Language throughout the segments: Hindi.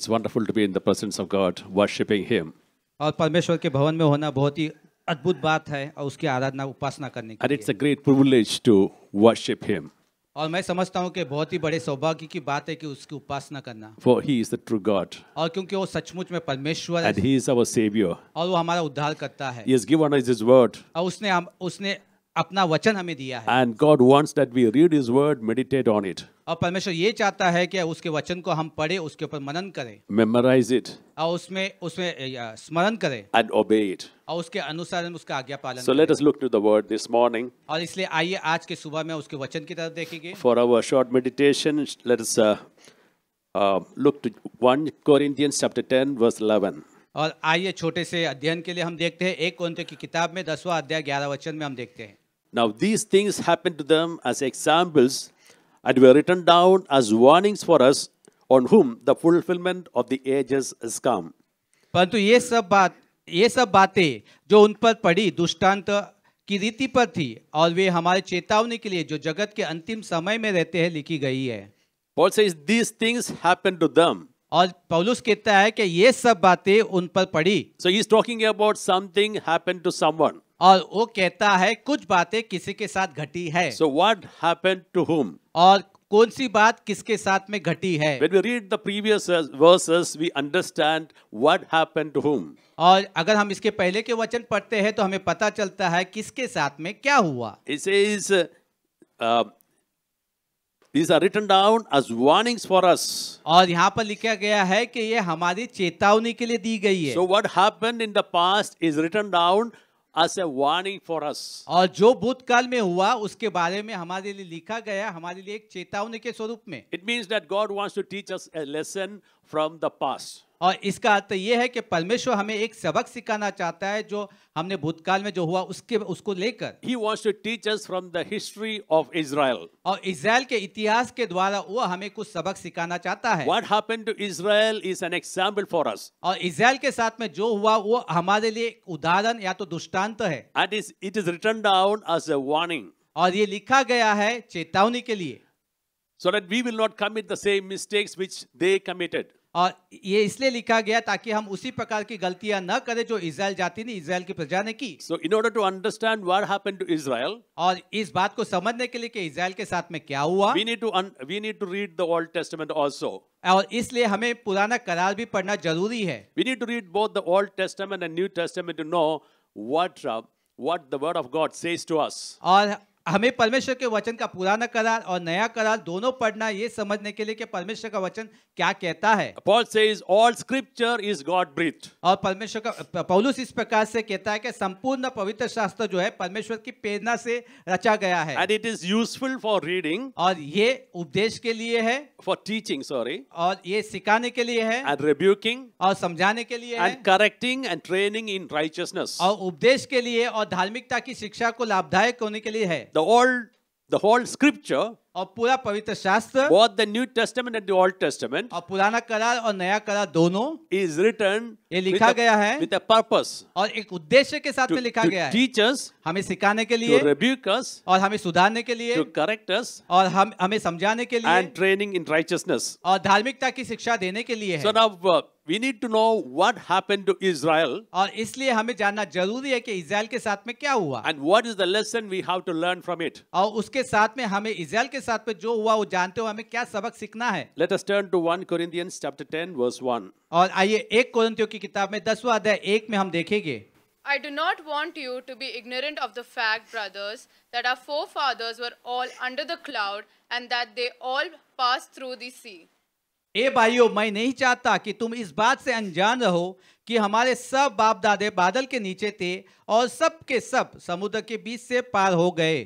it's wonderful to be in the presence of God, worshiping Him. और परमेश्वर के भवन में होना बहुत ही अद्भुत बात है और उसकी आराधना उपासना करने की And it's a great privilege to worship Him. और मैं समझता हूँ कि बहुत ही बड़े सौभाग्य की बात है कि उसकी उपासना करना For He is the true God. और क्योंकि वो सचमुच में परमेश्वर And He is our Savior. और वो हमारा उद्धार करता है He has given us His word. और उसने हम उसने अपना वचन हमें दिया है and God wants that we read his word meditate on it और परमेश्वर ये चाहता है कि उसके वचन को हम पढ़े उसके ऊपर मनन करें मेमोराइज इट और उसमें उसमें स्मरण करें एंड ओबे इट और उसके अनुसार हम उसका आज्ञा पालन so let us look to the word this morning और इसलिए आइए आज के सुबह में उसके वचन की तरफ देखेंगे for our short meditation let us look to 1 corinthians chapter 10 verse 11 और आइए छोटे से अध्ययन के लिए हम देखते हैं एक कोंत की किताब में दसवां अध्याय ग्यारह वचन में हम देखते हैं Now, these things happened to them as examples and were written down as warnings for us on whom the fulfillment of the ages has come. परंतु ये सब बात ये सब बातें जो उन पर पड़ी दुष्टांत की रीति पर थी और वे हमारे चेतावनी के लिए जो जगत के अंतिम समय में रहते हैं लिखी गई है Paul says these things happened to them. और पौलुस कहता है कि ये सब बातें उन पर पड़ी. So is talking about something something happened to और वो कहता है कुछ बातें किसी के साथ घटी है so what happen to whom और कौन सी बात किसके साथ में घटी है When we read the previous verses, we understand what happened to whom. और अगर हम इसके पहले के वचन पढ़ते हैं तो हमें पता चलता है किसके साथ में क्या हुआ It says, These are written down as warnings for us. और यहाँ पर लिखा गया है कि ये हमारी चेतावनी के लिए दी गई है So what happened in the past is written down as a warning for us aur jo bhutkal mein hua uske bare mein hamare liye likha gaya hamare liye ek chetavani ke swarup mein it means that god wants to teach us a lesson from the past और इसका अर्थ ये है कि परमेश्वर हमें एक सबक सिखाना चाहता है जो हमने भूतकाल में जो हुआ उसके उसको लेकर ही wants to teach us from the history of Israel और इसराइल के इतिहास के द्वारा वो हमें कुछ सबक सिखाना चाहता है what happened to Israel is an example for us और इसराइल के साथ में जो हुआ वो हमारे लिए उदाहरण या तो दृष्टांत है it is it is written down as a warning और ये लिखा गया है चेतावनी के लिए so that we will not commit the same mistakes which they committed और ये इसलिए लिखा गया ताकि हम उसी प्रकार की गलतियां न करें जो इसराइल जाति ने इसराइल की प्रजा ने की so in order to understand what happened to Israel और इस बात को समझने के लिए कि इसराइल के साथ में क्या हुआ we need to we need to read the old testament also और इसलिए हमें पुराना करार भी पढ़ना जरूरी है we need to read both the old testament and new testament to know what what the word of God says to us और हमें परमेश्वर के वचन का पुराना करार और नया करार दोनों पढ़ना ये समझने के लिए कि परमेश्वर का वचन क्या कहता है Paul says all scripture is God breathed. और परमेश्वर का पौलुस इस प्रकार से कहता है कि संपूर्ण पवित्र शास्त्र जो है परमेश्वर की प्रेरणा से रचा गया है and it is useful for reading और ये उपदेश के लिए है फॉर टीचिंग सॉरी और ये सिखाने के लिए है एंड रिब्यूकिंग और समझाने के लिए and correcting and training in righteousness और उपदेश के लिए और धार्मिकता की शिक्षा को लाभदायक होने के लिए है the whole, the whole scripture और पूरा पवित्र शास्त्र both the new testament and old testament और पुराना करार और नया करार दोनों इज रिटर्न ये लिखा गया है विद पर्पस और एक उद्देश्य के साथ में लिखा गया है टीचर्स हमें सिखाने के लिए रिब्यूक और हमें सुधारने के लिए करेक्ट और हम हमें समझाने के लिए एंड ट्रेनिंग इन राइटियसनेस और धार्मिकता की शिक्षा देने के लिए है so now we need to know what happened to Israel और इसलिए हमें जानना जरूरी है कि इजराइल के साथ में क्या हुआ and what is the lesson we have to learn from it और उसके साथ में हमें इजराइल के साथ पे जो हुआ वो जानते हो हमें क्या सबक सीखना है let us turn to 1 Corinthians chapter 10 verse 1 और आइए एक कोरिंथियों की किताब में 10वां अध्याय 1 में हम देखेंगे I do not want you to be ignorant of the fact, brothers, that our forefathers were all under the cloud and that they all passed through the sea. ए भाइयों मैं नहीं चाहता कि तुम इस बात से अनजान रहो कि हमारे सब बाप दादे बादल के नीचे थे और सब के सब समुद्र के बीच से पार हो गए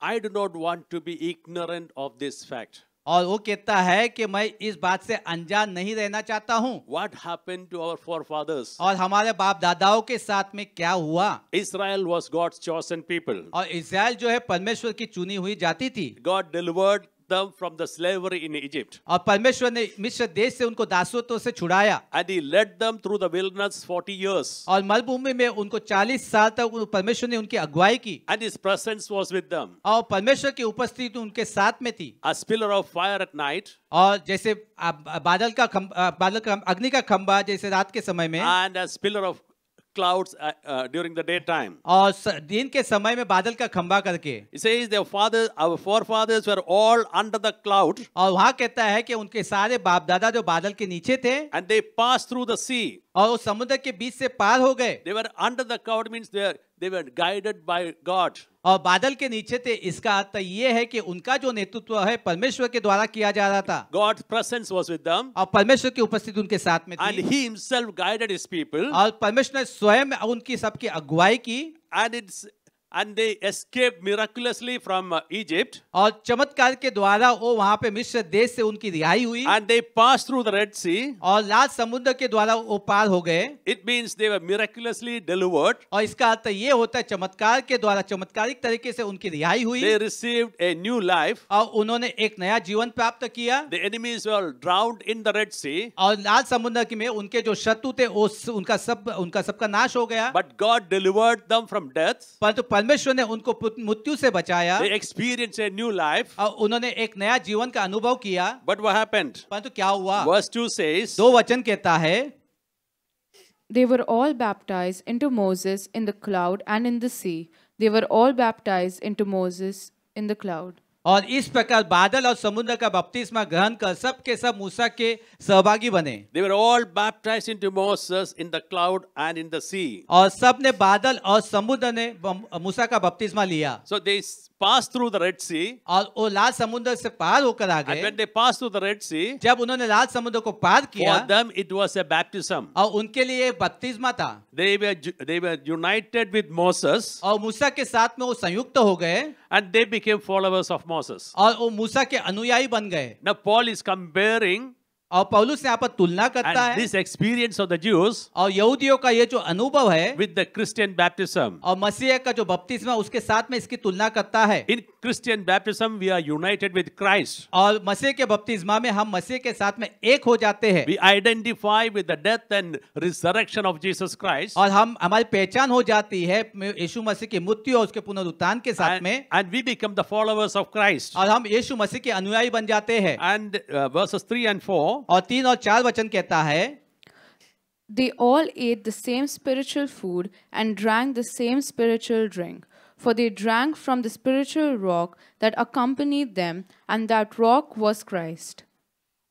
I do not want to be ignorant of this fact. और वो कहता है कि मैं इस बात से अनजान नहीं रहना चाहता हूँ what happen to our forefathers और हमारे बाप दादाओं के साथ में क्या हुआ Israel was God chosen people और इसराइल जो है परमेश्वर की चुनी हुई जाती थी God delivered them from the slavery in Egypt. और परमेश्वर ने मिस्र देश से उनको दासत्व से छुड़ाया. And he led them through the wilderness 40 years. और मलभूमि में उनको 40 साल तक परमेश्वर ने उनकी अगुवाई की. And his presence was with them. और परमेश्वर की उपस्थिति उनके साथ में थी. A pillar of fire at night. और जैसे बादल का बादल का अग्नि का खंबा जैसे रात के समय में. And a pillar of clouds uh, uh, during the daytime. और din ke samay mein badal ka khamba karke It says their father our forefathers were all under the cloud. aur wah kehta hai ki unke sare बाप dada jo badal ke niche the And they passed through the sea. aur उस samudra ke beech se paar ho gaye They were under the cloud means they are they were guided by God. और बादल के नीचे थे इसका अर्थ ये है कि उनका जो नेतृत्व है परमेश्वर के द्वारा किया जा रहा था गॉड प्रसेंस वॉज विद और परमेश्वर की उपस्थिति उनके साथ में थी. And he himself guided his people. और परमेश्वर ने स्वयं उनकी सबकी अगुवाई की. And it's and they escaped miraculously from Egypt. aur chamatkar ke dwara wo wahan pe misr desh se unki rihai hui And they passed through the Red Sea. aur laal समुद्र ke dwara wo paar ho gaye It means they were miraculously delivered. aur iska arth ye hota hai chamatkar ke dwara chamatkarik tarike se unki rihai hui They received a new life. aur unhone ek naya jeevan prapt kiya The enemies were drowned in the Red Sea. aur laal और ke mein unke jo shatru the wo unka sab unka sab ka nash ho gaya But God delivered them from death. par परमेश्वर ने उनको मृत्यु से बचाया एक्सपीरियंस ए न्यू लाइफ और उन्होंने एक नया जीवन का अनुभव किया बट वह परंतु क्या हुआ वर्स टू से दो वचन कहता है They were all baptized into Moses in the cloud and in the sea. They were all baptized into Moses in the cloud. और इस प्रकार बादल और समुद्र का बपतिस्मा ग्रहण कर सब के सब मूसा के सहभागी बने They were all baptized into Moses in the cloud and in the sea. और सब ने बादल और समुद्र ने मूसा का बपतिस्मा लिया So they passed through the Red Sea. और वो लाल समुद्र से पार होकर आ गए And when they passed through the Red Sea, जब उन्होंने लाल समुद्र को पार किया for them it was a baptism. और उनके लिए बपतिस्मा था They were they were united with Moses और मूसा के साथ में वो संयुक्त हो गए and they became followers of Moses. Moses. और वो मूसा के अनुयायी बन गए. Now Paul is comparing और पौलुस यहाँ पर तुलना करता है this experience of the Jews और यहूदियों का ये जो अनुभव है विद द क्रिस्टियन बैप्टिज्म और मसीह का जो बपतिस्मा उसके साथ में इसकी तुलना करता है in Christian baptism we are united with Christ और मसीह के बपतिस्मा में हम मसीह के साथ में एक हो जाते हैं we identify with the death and resurrection of Jesus Christ और हम हमारी पहचान हो जाती है यीशु मसीह की मृत्यु और उसके पुनरुत्थान के साथ में and we become the followers of Christ और हम यीशु मसीह के अनुयायी बन जाते हैं एंड वर्सेस 3 एंड 4 और तीन और चार वचन कहता है they all ate the same spiritual food and drank the same spiritual drink for they drank from the spiritual rock that accompanied them and that rock was Christ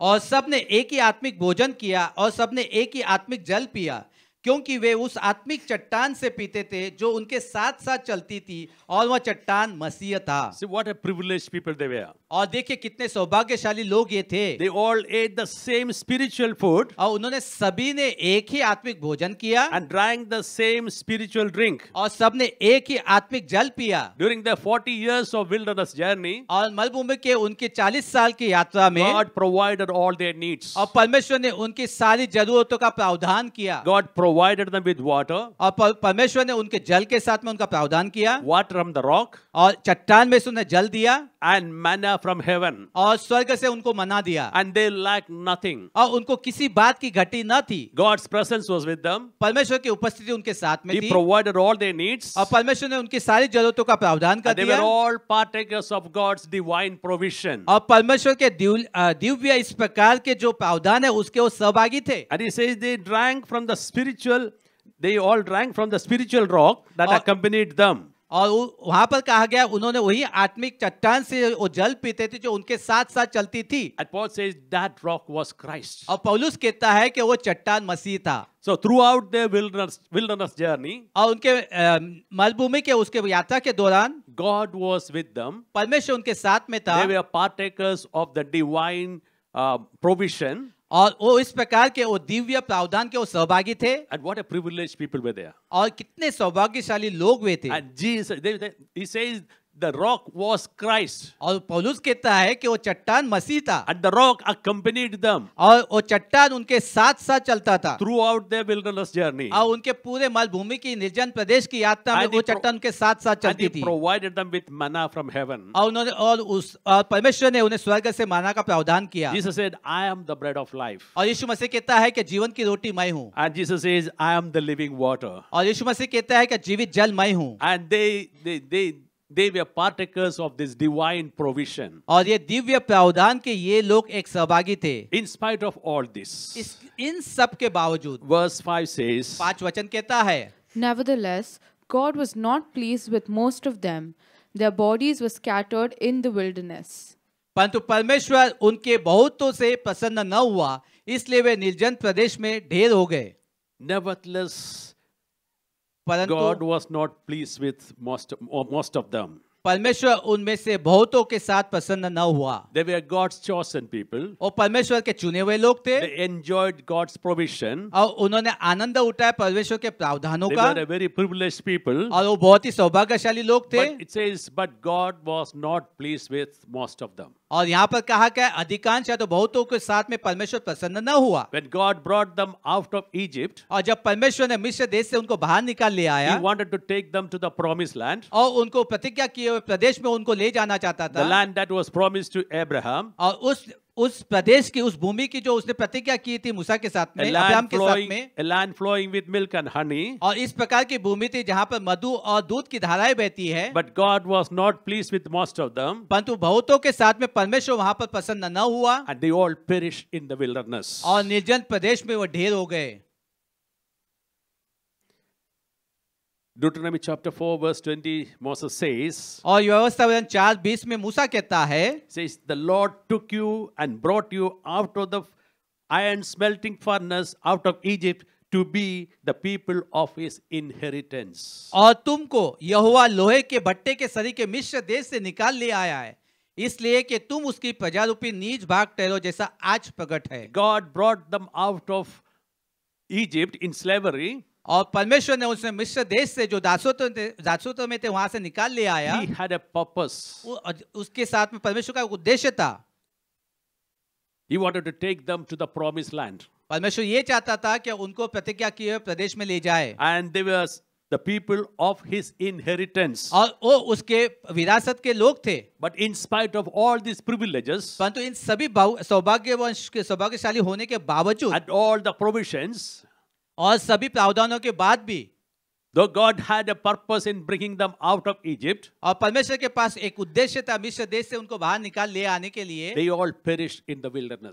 और सबने एक ही आत्मिक भोजन किया और सबने एक ही आत्मिक जल पिया क्योंकि वे उस आत्मिक चट्टान से पीते थे जो उनके साथ साथ चलती थी और वह चट्टान मसीह था व्हाट प्रिवलेज पीपल दे और देखिए कितने सौभाग्यशाली लोग ये थे they all ate the same spiritual food और उन्होंने सभी ने एक ही आत्मिक भोजन किया and drank the same spiritual drink और सबने एक ही आत्मिक जल पिया during the 40 years of wilderness journey और मलभूमि के उनके 40 साल की यात्रा में God provided all their needs और परमेश्वर ने उनकी सारी जरूरतों का प्रावधान किया God provide provided them with water और परमेश्वर ने उनके जल के साथ में उनका प्रावधान किया water from the rock और चट्टान में से उन्हें जल दिया and manna from heaven. aur swarg se unko मना diya And they lacked nothing. aur unko kisi baat ki ghati na thi God's presence was with them. parmeshwar ki upasthiti unke sath mein thi He provided all their needs. aur parmeshwar ne unki sari zaruraton ka pravdhan kar diya they were all partakers of God's divine provision. aur parmeshwar ke divya is prakar ke jo pravdhan hai uske wo sahbhagi the And he says they drank from the spiritual, they all drank from the spiritual rock that accompanied them. और वहां पर कहा गया उन्होंने वही आत्मिक चट्टान से वो जल पीते थे जो उनके साथ साथ चलती थी और पौलुस कहता है कि वो चट्टान मसीह था so throughout wilderness journey और उनके मलभूमि के उसके यात्रा के दौरान गॉड वॉज विदम परमेश्वर उनके साथ में था partakers of the divine provision और वो इस प्रकार के वो दिव्य प्रावधान के वो सहभागी थे and what a privilege people were there और कितने सौभाग्यशाली लोग वे थे and Jesus they he says The rock was Christ. और पौलुस कहता है कि वो चट्टान मसीह था. And the rock accompanied them. और वो चट्टान उनके साथ साथ चलता था. Throughout their wilderness journey. और उनके पूरे मालभूमि की निर्जन प्रदेश की यात्रा में वो चट्टान उनके साथ साथ चलती थी. provided them with manna from heaven. और उन्होंने और उस परमेश्वर ने उन्हें स्वर्ग से माना का प्रावधान किया. Jesus said, I am the bread of life. और यीशु मसीह कहता है कि जीवन की रोटी मैं हूँ. And Jesus says, I am the living water. और यीशु मसीह कहता है कि जीवित जल मैं हूँ. And they they they they were partakers of this divine provision aur ye divya प्रावधान ke ye log ek सहभागी the in spite of all this is in sab ke बावजूद verse 5 says panch vachan kehta hai nevertheless god was not pleased with most of them their bodies were scattered in the wilderness परंतु परमेश्वर उनके बहुतों से प्रसन्न न हुआ इसलिए वे निर्जन प्रदेश में ढेर हो गए nevertheless God was not pleased with most most of them. परमेश्वर उनमें से बहुतों के साथ पसंद न हुआ they were God's chosen people और परमेश्वर के चुने हुए लोग थे एंजॉयड गॉड्स प्रोविजन और उन्होंने आनंद उठाया परमेश्वर के प्रावधानों का वेरी प्रिविलेज पीपल और वो बहुत ही सौभाग्यशाली लोग थे but God was not pleased with most of them और यहाँ पर कहा गया अधिकांश या तो बहुतों के साथ में परमेश्वर प्रसन्न न हुआ When God brought them out of Egypt, और जब परमेश्वर ने मिश्र देश से उनको बाहर निकाल ले आया He wanted to take them to the promised और उनको प्रतिज्ञा किए प्रदेश में उनको ले जाना चाहता था land that was promise to Abraham और उस उस प्रदेश की उस भूमि की जो उसने प्रतिज्ञा की थी मूसा के साथ में अब्राहम के साथ में land flowing with milk and honey और इस प्रकार की भूमि थी जहाँ पर मधु और दूध की धाराएं बहती है but God was not pleased with most of them परंतु बहुतों के साथ में परमेश्वर वहाँ पर पसंद न हुआ and they all perish in the wilderness और निर्जन प्रदेश में वो ढेर हो गए Deuteronomy chapter 4 verse 20 Moses says Or you have और in chapter बीस me Musa kehta hai says the Lord took you and brought you out of the iron smelting furnace out of Egypt to be the people of his inheritance और tumko यहोवा lohe ke भट्टे ke sari ke मिश्र देश se nikal le aaya hai इसलिए कि तुम उसकी प्रजा रूपी नीच भाग ठहरो जैसा आज प्रकट है God brought them out of Egypt in slavery और परमेश्वर ने उसने मिश्र देश से जो दासोत्र में थे वहां से निकाल ले आया had a purpose. उसके साथ में परमेश्वर का उद्देश्य था He wanted to take them to the promised land. परमेश्वर ये चाहता था कि उनको प्रतिज्ञा किए प्रदेश में ले जाए and they were The people of his inheritance. और वो उसके विरासत के लोग थे. But in spite of all these privileges. परंतु इन सभी सौभाग्य वंश सौभाग्यशाली होने के बावजूद. And all the provisions. और सभी प्रावधानों के बाद भी though God had purpose in bringing them out of Egypt और परमेश्वर के पास एक उद्देश्य था मिश्र देश से उनको बाहर निकाल ले आने के लिए they all perish in the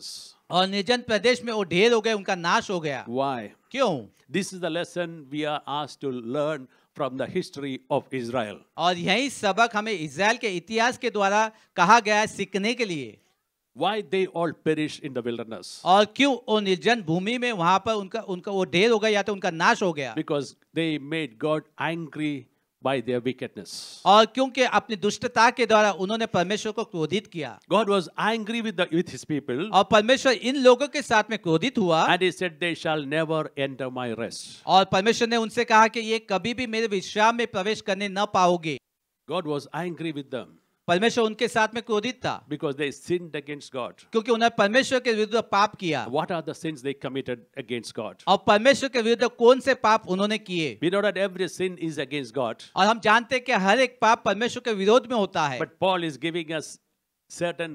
और निर्जन प्रदेश में वो ढेर हो गए उनका नाश हो गया व्हाई क्यों this is the lesson we are आज to learn from the history of Israel और यही सबक हमें इसराइल के इतिहास के द्वारा कहा गया है सीखने के लिए why they all perish in the wilderness और क्यों वो निर्जन भूमि में वहाँ पर उनका उनका वो ढेर हो गया या तो उनका नाश हो गया because they made god angry by their wickedness और क्योंकि अपनी दुष्टता के द्वारा उन्होंने परमेश्वर को क्रोधित किया god was angry with the, with his people और परमेश्वर इन लोगों के साथ में क्रोधित हुआ and he said they shall never enter my rest और परमेश्वर ने उनसे कहा कि ये कभी भी मेरे विश्राम में प्रवेश करने न पाओगे god was angry with them परमेश्वर उनके साथ में क्रोधित था because they sinned against God क्योंकि उन्होंने परमेश्वर के विरुद्ध पाप किया what are the sins they committed against God और परमेश्वर के विरुद्ध कौन से पाप उन्होंने किए we know that every sin is against God और हम जानते हैं कि हर एक पाप परमेश्वर के विरोध में होता है but Paul is giving us certain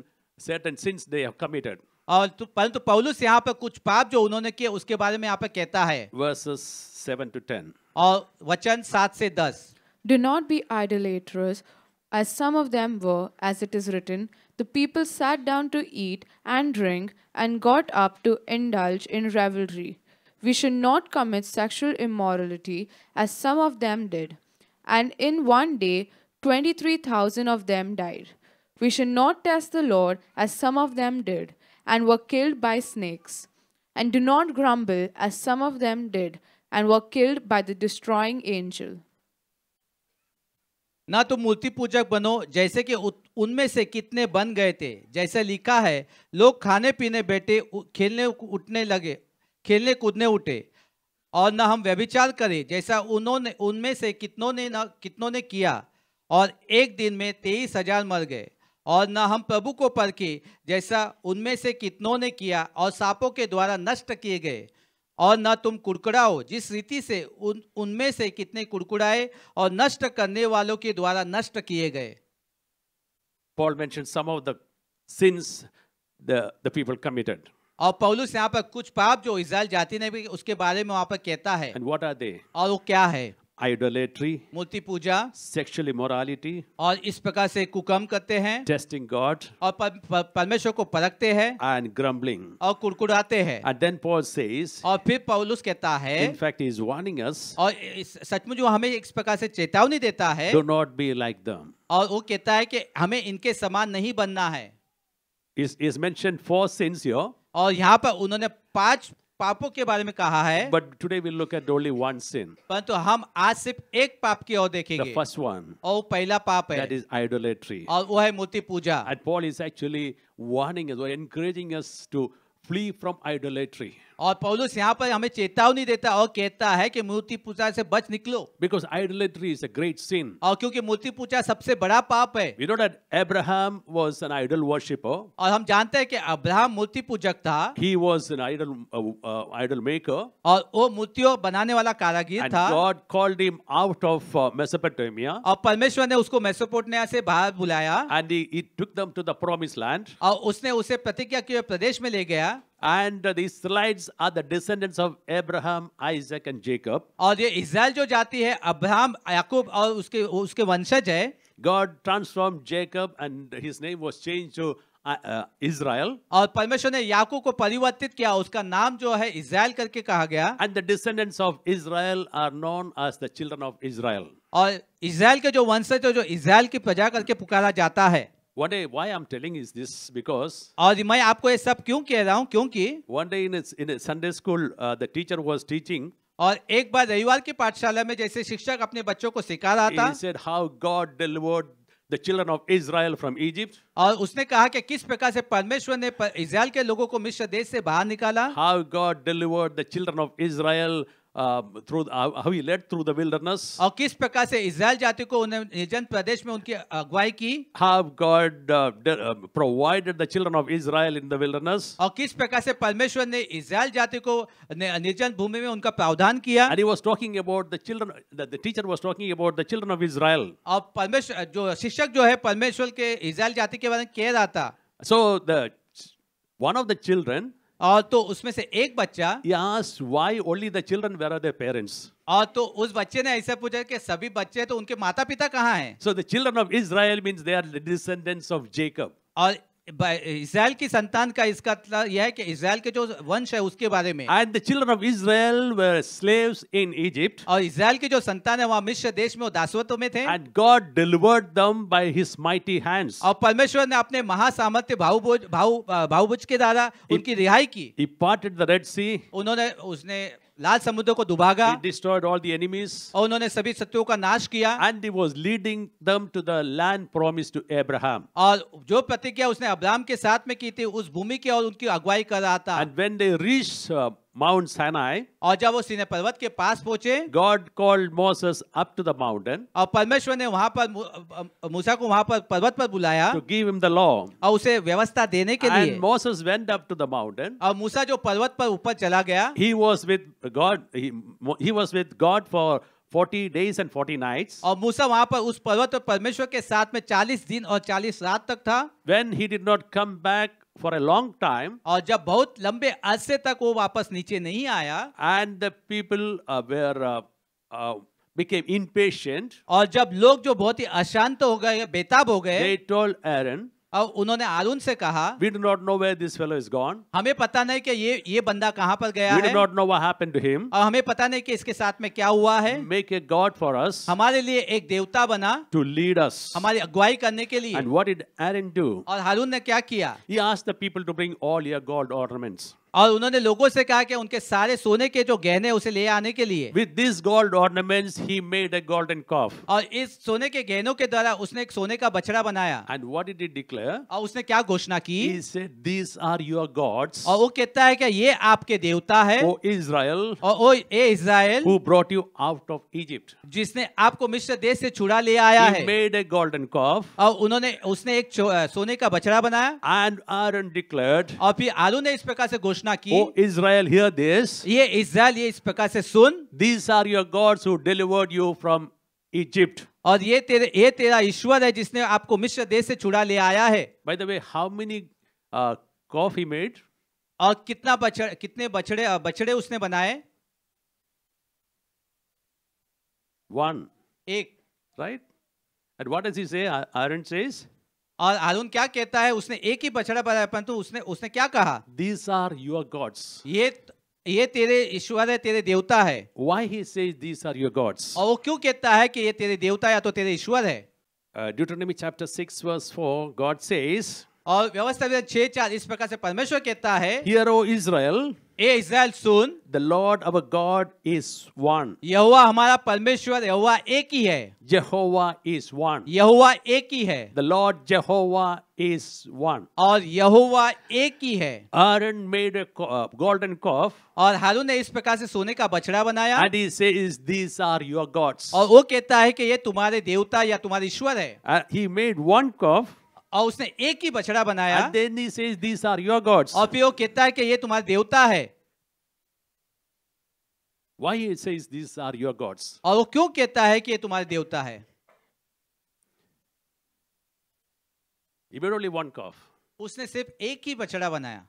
certain sins they have committed और तो, परंतु पौलुस यहाँ पर कुछ पाप जो उन्होंने किए उसके बारे में यहाँ पर कहता है वर्सेस 7 टू 10 और वचन 7 से 10 do not be idolaters as some of them were, as it is written, the people sat down to eat and drink and got up to indulge in revelry. We should not commit sexual immorality, as some of them did. And in one day, 23,000 of them died. We should not test the Lord, as some of them did, and were killed by snakes. And do not grumble, as some of them did, and were killed by the destroying angel. ना तो मूर्ति पूजक बनो जैसे कि उनमें से कितने बन गए थे जैसे लिखा है लोग खाने पीने बैठे खेलने उठने लगे खेलने कूदने उठे और ना हम व्यभिचार करें जैसा उन्होंने उनमें से कितनों ने ना कितनों ने किया और एक दिन में तेईस हजार मर गए और न हम प्रभु को परखे जैसा उनमें से कितनों ने किया और सांपों के द्वारा नष्ट किए गए और न तुम कुड़कुड़ाओ जिस रीति से उन उनमें से कितने कुड़कुड़ाए और नष्ट करने वालों के द्वारा नष्ट किए गए Paul mentioned some of the sins the, the people committed. और पौलुस यहाँ पर कुछ पाप जो इज़राइल जाति ने भी उसके बारे में वहाँ पर कहता है And what are they? और वो क्या है आइडोलेट्री मूर्ति पूजा सेक्सुअल इमोरालिटी और इस प्रकार से कुकर्म करते हैं टेस्टिंग गॉड और परमेश्वर को परखते हैं एंड ग्रम्बलिंग और कुड़कुड़ाते हैं एंड देन पॉल सेज और फिर पौलुस कहता है in fact is warning us और सचमुच वो हमें इस प्रकार से चेतावनी देता है do not be like them और वो कहता है कि हमें इनके समान नहीं बनना है is is mention four sins your और यहाँ पर उन्होंने पांच पापों के बारे में कहा है but today will look at only one sin परंतु हम आज सिर्फ एक पाप की ओर देखेंगे फर्स्ट वन और पहला पाप है दैट इज आइडोलेट्री और वो है मूर्ति पूजा and Paul is actually warning is वो encouraging us to flee from idolatry और पौलुस यहाँ पर हमें चेतावनी देता और कहता है कि मूर्ति पूजा से बच निकलो because idolatry is a great sin और क्योंकि मूर्ति पूजा सबसे बड़ा पाप है we know that Abraham was an idol और हम जानते हैं कि अब्राहम मूर्ति पूजक था he was an idol idol maker और वो मूर्तियों बनाने वाला कारागीर था God called him out of Mesopotamia और परमेश्वर ने उसको मेसोपोटामिया से बाहर बुलाया and he took them to the promise land और उसने उसे प्रतिज्ञा के प्रदेश में ले गया and the Israelites are the descendants of Abraham, Isaac and Jacob. और ये इज़राइल जो जाति है अब्राहम याकूब और उसके उसके वंशज है God transformed Jacob and his name was changed to Israel uh, uh, और परमेश्वर ने याकूब को परिवर्तित किया उसका नाम जो है इसराइल करके कहा गया and the descendants of Israel are known as the children of Israel और इसराइल के जो वंशज है जो इसराइल की प्रजा करके पुकारा जाता है One day, why I'm telling is this because. और मैं आपको ये सब क्यों कह रहा हूँ क्योंकि. One day in a, in a Sunday school, uh, the teacher was teaching. और एक बार रविवार की पाठशाला में जैसे शिक्षक अपने बच्चों को सिखा रहा था. He said how God delivered the children of Israel from Egypt. और उसने कहा कि किस प्रकार से परमेश्वर ने पर इज़राइल के लोगों को मिश्र देश से बाहर निकाला. How God delivered the children of Israel through how he led through the wilderness और किस प्रकार से इजराइल जाति को उन्हें निर्जन प्रदेश में उनकी uh, अगुवाई की how God provided the children of Israel in the wilderness और किस प्रकार से परमेश्वर ने इजराइल जाति को निर्जन भूमि में उनका प्रावधान किया and he was talking about the children the teacher was talking about the children of Israel और परमेश्वर uh, जो शिक्षक जो है परमेश्वर के इजराइल जाति के बारे में कह रहा था so the one of the children और तो उसमें से एक बच्चा yes why only the children where are their parents और तो उस बच्चे ने ऐसा पूछा कि सभी बच्चे तो उनके माता पिता कहाँ हैं so the children of Israel means they are descendants of Jacob और इसराइल की संतान का इसका मतलब यह है कि इसराइल के जो वंश है उसके बारे में and the children of Israel were slaves in Egypt और इसराइल के जो संतान है वहां मिस्र देश में दासवत्व में थे and God delivered them by his mighty hands और परमेश्वर ने अपने महासामर्थ्य भावुभुज भाव भावुभुज के द्वारा उनकी रिहाई की he parted the Red Sea उन्होंने उसने लाल समुद्र को दुभागा डिस्ट्रॉयड ऑल द एनिमीज और उन्होंने सभी शत्रुओं का नाश किया and he was leading them to the land promise to Abraham और जो प्रतिज्ञा उसने अब्राहम के साथ में की थी उस भूमि की और उनकी अगुवाई कर रहा था and when they reach Mount Sinai और जब वो सीने पर्वत के पास पहुंचे God called Moses up to the mountain और परमेश्वर ने वहां पर मूसा को वहां पर पर्वत पर बुलाया to give him the law और उसे व्यवस्था देने के लिए Moses went up to the mountain और मूसा जो पर्वत पर ऊपर चला गया he was with God he was with God for 40 days and 40 nights और मूसा वहां पर उस पर्वत पर परमेश्वर के साथ में 40 दिन और 40 रात तक था when he did not come back for a long time aur jab bahut lambe arse tak wo wapas niche nahi aaya and the people uh, were uh, uh, became impatient aur jab log jo bahut hi ashant ho gaye betab ho gaye they told Aaron और उन्होंने अरुण से कहा we do not know where this fellow is gone हमें पता नहीं कि ये ये बंदा कहाँ पर गया है not know what happened to him और हमें पता नहीं कि इसके साथ में क्या हुआ है make a god for us हमारे लिए एक देवता बना टू लीड अस हमारी अगुवाई करने के लिए and what did Aaron do और हारून ने क्या किया he asked the people to bring all your gold ornaments और उन्होंने लोगों से कहा कि उनके सारे सोने के जो गहने उसे ले आने के लिए with this gold ornaments he made a golden calf और इस सोने के गहनों के द्वारा उसने एक सोने का बछड़ा बनाया and what did he declare और उसने क्या घोषणा की he said these are your gods और वो कहता है कि ये आपके देवता है ओ इजराइल और ओ ए Israel who brought you out of Egypt जिसने आपको मिस्र देश से छुड़ा ले आया he है मेड अ गोल्डन कॉफ और उन्होंने उसने एक सोने का बछड़ा बनाया एंड आरन डिक्लेयर्ड और फिर आलू ने इस प्रकार से घोषणा घोषणा की ओ इज़राइल हियर दिस ये इज़राइल ये इस प्रकार से सुन these are your gods who delivered you from Egypt और ये तेरे ये तेरा ईश्वर है जिसने आपको मिश्र देश से छुड़ा ले आया है by the way how many कॉफी मेड और कितना बछड़े कितने बछड़े बछड़े उसने बनाए वन एक right and what does he say Aaron says और हारून क्या कहता है उसने एक ही बछड़ा पाया परंतु उसने उसने क्या कहा दीज आर योर गॉड्स ये ये तेरे ईश्वर है तेरे देवता है why he says these are your gods और वो क्यों कहता है कि ये तेरे देवता या तो तेरे ईश्वर है Deuteronomy chapter 6 verse 4 God says और व्यवस्था 6 4 इस प्रकार से परमेश्वर कहता है हियर ओ इजराइल ए इसराइल सुन the Lord our God is one यहुआ हमारा परमेश्वर यहुआ एक ही है यहोवा इज वन यहुआ एक ही है द लॉर्ड यहोवा इज वन और यहोवा एक ही है आरन मेड अ गोल्डन कॉफ और हारून ने इस प्रकार से सोने का बछड़ा बनाया and he says these are your gods और वो कहता है कि ये तुम्हारे देवता या तुम्हारे ईश्वर है ही मेड वन कॉफ और उसने एक ही बछड़ा बनाया And then he और फिर वो कहता है कि ये तुम्हारे देवता है Why he says, These are your gods? और वो क्यों कहता है कि ये तुम्हारे देवता है He only one calf. उसने सिर्फ एक ही बछड़ा बनाया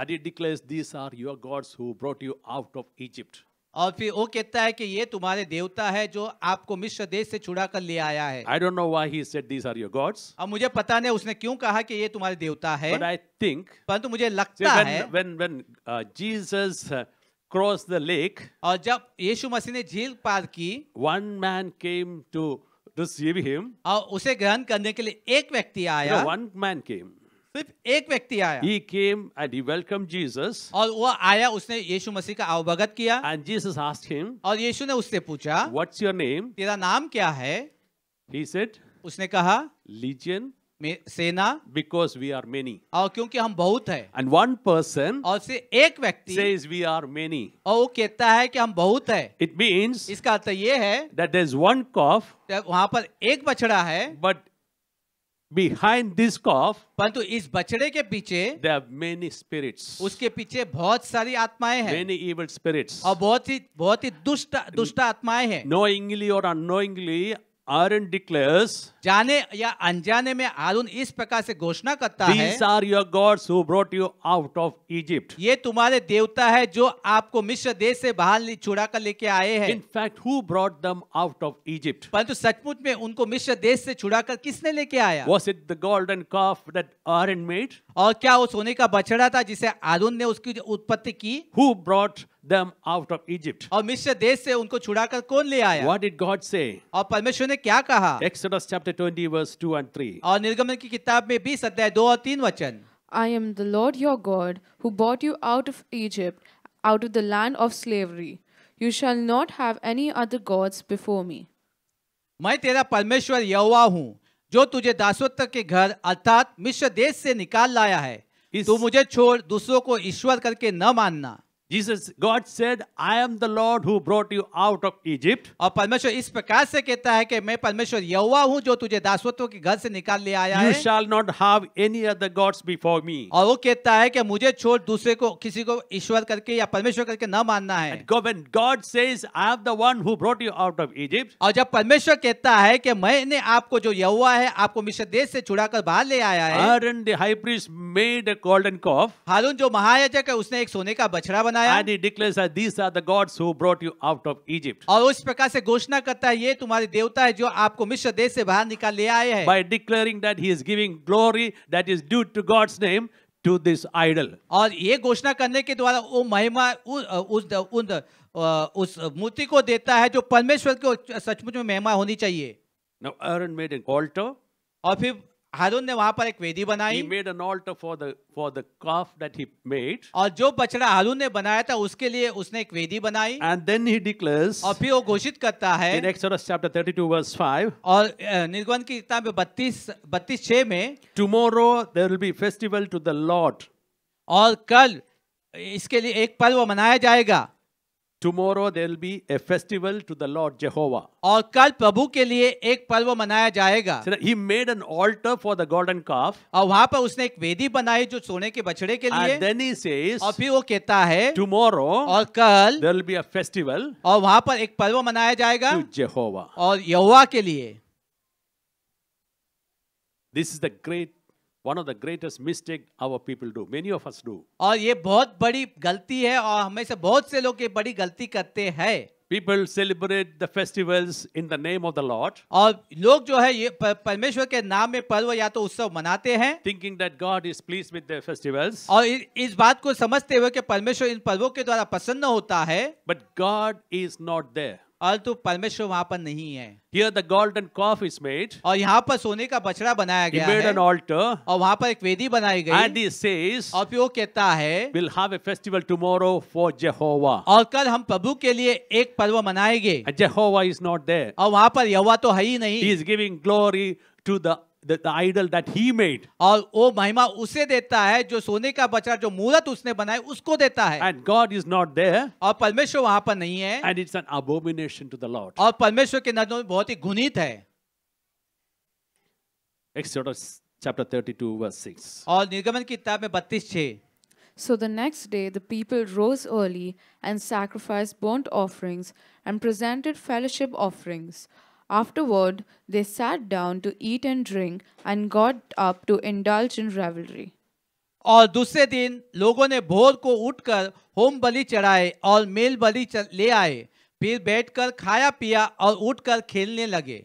And he declares, These are your gods who brought you out of Egypt. और फिर वो कहता है कि ये तुम्हारे देवता है जो आपको मिश्र देश से छुड़ा कर ले आया है I don't know why he said these are your gods अब मुझे पता नहीं उसने क्यों कहा कि ये तुम्हारे देवता है बट आई थिंक परंतु मुझे लगता see, when, है when when Jesus crossed the lake और जब यीशु मसीह ने झील पार की one man came to receive him और उसे ग्रहण करने के लिए एक व्यक्ति आया वन मैन केम सिर्फ एक व्यक्ति आया he came and he welcomed Jesus और वो आया उसने यीशु मसीह का अवगत किया एंड जीसस आस्क्ड हिम और यीशु ने उससे पूछा व्हाट्स योर नेम तेरा नाम क्या है ही सेड उसने कहा लीजियन सेना बिकॉज वी आर मेनी और क्योंकि हम बहुत है एंड वन पर्सन और से एक व्यक्ति सेज वी आर मेनी और वो कहता है कि हम बहुत है इट मीन्स इसका अर्थ ये है दैट इज वन कॉफ वहां पर एक बछड़ा है बट बिहाइंड दिस कॉफ परंतु इस बछड़े के पीछे द मेनी स्पिरिट्स उसके पीछे बहुत सारी आत्माएं हैं मेनी इविल स्पिरिट्स और बहुत ही बहुत ही दुष्ट दुष्ट आत्माएं हैं नोइंगली और अननोइंगली Aaron declares जाने या अनजाने में हारून इस प्रकार से घोषणा करता These है These are your gods who brought you out of Egypt. ये तुम्हारे देवता है जो आपको मिस्र देश से बाहर छुड़ा कर लेके आए हैं In fact, who brought them out of Egypt? परंतु सचमुच में उनको मिस्र देश से छुड़ा कर किसने लेके आया Was it the golden calf that Aaron made? और क्या वो सोने का बछड़ा था जिसे हारून ने उसकी उत्पत्ति की Who brought them out of Egypt. और मिस्र देश से उनको छुड़ाकर कौन ले आया? What did God say? और परमेश्वर ने क्या कहा? Exodus chapter 20 verse 2 and 3. और निर्गमन की किताब में 20 अध्याय 2 और 3 वचन. I am the Lord your God who brought you out of Egypt, out of the land of slavery. You shall not have any other gods before me. मैं तेरा परमेश्वर यहोवा हूँ जो तुझे दासत्व के घर अर्थात मिस्र देश से निकाल लाया है तू मुझे छोड़ दूसरों को ईश्वर करके न मानना Jesus God said I am the Lord who brought you out of Egypt और परमेश्वर इस प्रकार से कहता है कि मैं परमेश्वर यहोवा हूं जो तुझे दासत्व के घर से निकाल ले आया you है shall not have any other gods before me और वो कहता है कि मुझे छोड़ दूसरे को किसी को ईश्वर करके या परमेश्वर करके न मानना है when God says I am the one who brought you out of Egypt और जब परमेश्वर कहता है कि मैंने आपको जो यहोवा है आपको मिस्र देश से छुड़ाकर बाहर ले आया है Aaron the high priest made a golden calf हारून जो महायाजक है उसने एक सोने का बछड़ा बनाया and he declares that these are the gods who brought you out of Egypt और उस प्रकार से घोषणा करता है ये तुम्हारे देवता है जो आपको मिस्र देश से बाहर निकाल ले आए हैं by declaring that he is giving glory that is due to God's name to this idol और ये घोषणा करने के द्वारा वो महिमा उस उन उस मूर्ति को देता है जो परमेश्वर को सचमुच में महिमा होनी चाहिए now Aaron made an altar और फिर हारून ने वहां पर एक वेदी बनाई made an altar for the for the calf that he made और जो बछड़ा हारून ने बनाया था उसके लिए उसने एक वेदी बनाई एंड देन ही डिक्लेयर्स और फिर वो घोषित करता है इन एक्सोडस चैप्टर 32 वर्स 5 और निर्गमन की किताब 32 32 6 में tomorrow there will be festival to the Lord और कल इसके लिए एक पर्व मनाया जाएगा Tomorrow there will be a festival to the Lord Jehovah. और कल प्रभु के लिए एक पर्व मनाया जाएगा. So he made an altar for the golden calf. और वहाँ पर उसने एक वेदी बनाई जो सोने के बछड़े के लिए. And then he says. और फिर वो कहता है. Tomorrow. और कल. There will be a festival. और वहाँ पर एक पर्व मनाया जाएगा. To Jehovah. और यहोवा के लिए. This is the great one of the greatest mistake our people do many of us do और ये बहुत बड़ी गलती है और हमें se bahut se log ye badi galti karte hai people celebrate the festivals in the name of the lord aur log jo hai ye parmeshwar ke naam mein parv ya to utsav manate hain thinking that god is pleased with their festivals aur is baat ko samajhte hue कि parmeshwar in parvon ke dwara prasanna hota hai but god is not there और तो परमेश्वर वहां पर नहीं है Here the golden calf is made. और यहाँ पर सोने का बछड़ा बनाया गया made है an altar, और वहाँ पर एक वेदी बनाई गई and he says, और फिर वो कहता है we'll have a festival tomorrow for Jehovah. और कल हम प्रभु के लिए एक पर्व मनाएंगे Jehovah is not there. और वहाँ पर यहोवा तो है ही नहीं He is giving glory to the the, the idol that he made aur wo mahima use deta hai jo sone ka bachra jo murat usne banaya usko deta hai and god is not there aur parmeshwar wahan par nahi hai and it's an abomination to the lord aur parmeshwar ke nazar mein bahut hi gunit hai exodus chapter 32 verse 6 aur nirgaman ki kitab mein 32 6 So the next day the people rose early and sacrificed burnt offerings and presented fellowship offerings. Afterward, they sat down to eat and drink and got up to indulge in revelry. और दूसरे दिन लोगों ने भोर को उठकर होम बलि चढ़ाए और मेल बलि ले आए फिर बैठकर खाया पिया और उठकर खेलने लगे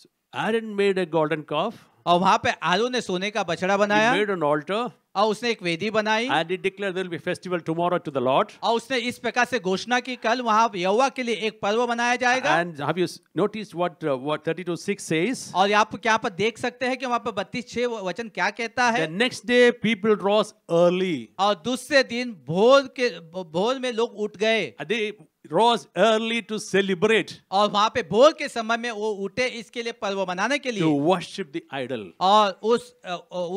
so, made a golden calf और वहां पे आलू ने सोने का बछड़ा बनाया मेड एन ऑल्टर और उसने एक वेदी बनाई and it declared there will be festival tomorrow to the Lord और उसने इस प्रकार से घोषणा की कल वहां यहोवा के लिए एक पर्व मनाया जाएगा and have you noticed what what 32:6 says और आप क्या पर देख सकते हैं कि वहां पर 32:6 वचन क्या कहता है the next day people rose early और दूसरे दिन भोर के भोर में लोग उठ गए rose early to celebrate aur wahan pe bhor ke samay mein wo uthe iske liye parv manane ke liye to worship the idol और उस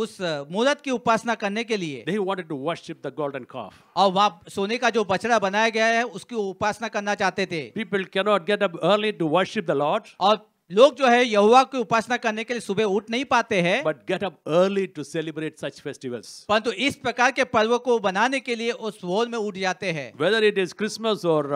us murat ki Upasana karne ke liye they wanted to worship the golden calf aur wahan sone ka jo बछड़ा banaya gaya hai uski Upasana karna chahte the people cannot get up early to worship the lord aur लोग जो है यहुआ की उपासना करने के लिए सुबह उठ नहीं पाते हैं but get up early to celebrate such festivals परंतु इस प्रकार के पर्व को बनाने के लिए उस वोल में उठ जाते हैं वेदर इट इज क्रिसमस और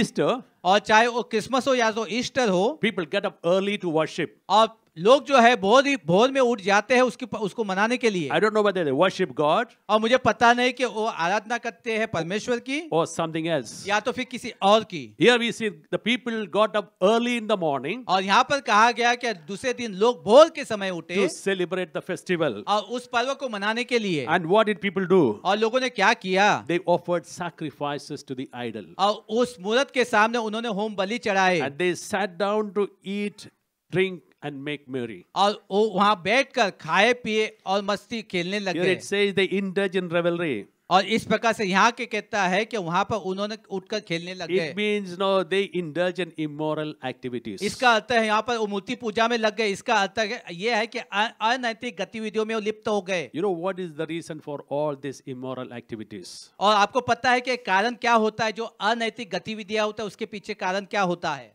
ईस्टर और चाहे वो क्रिसमस हो या तो ईस्टर हो people get up early to worship और लोग जो है बहुत ही भोर में उठ जाते हैं उसकी उसको मनाने के लिए I don't know whether they worship God और मुझे पता नहीं कि वो आराधना करते हैं परमेश्वर की or something else या तो फिर किसी और की here we see the people got up early in the morning और यहाँ पर कहा गया कि दूसरे दिन लोग भोर के समय उठे to celebrate the festival और उस पर्व को मनाने के लिए and what did people do और लोगों ने क्या किया they offered sacrifices to the idol और उस मूर्त के सामने उन्होंने होम बलि चढ़ाए and they sat down to eat drink and make merry. और वो वहाँ बैठकर खाए पिए और मस्ती खेलने लगे. Here it says they indulge in revelry. और इस प्रकार से यहाँ के कहता है कि वहाँ पर उन्होंने उठकर खेलने लग गए. It means no they indulge in immoral activities. इसका अर्थ है यहाँ पर मूर्ति पूजा में लग गए. इसका अर्थ ये है कि अनैतिक गतिविधियों में लिप्त हो गए. You know what is the reason for all immoral activities? और आपको पता है कि कारण क्या होता है जो अनैतिक गतिविधियां होता है उसके पीछे कारण क्या होता है?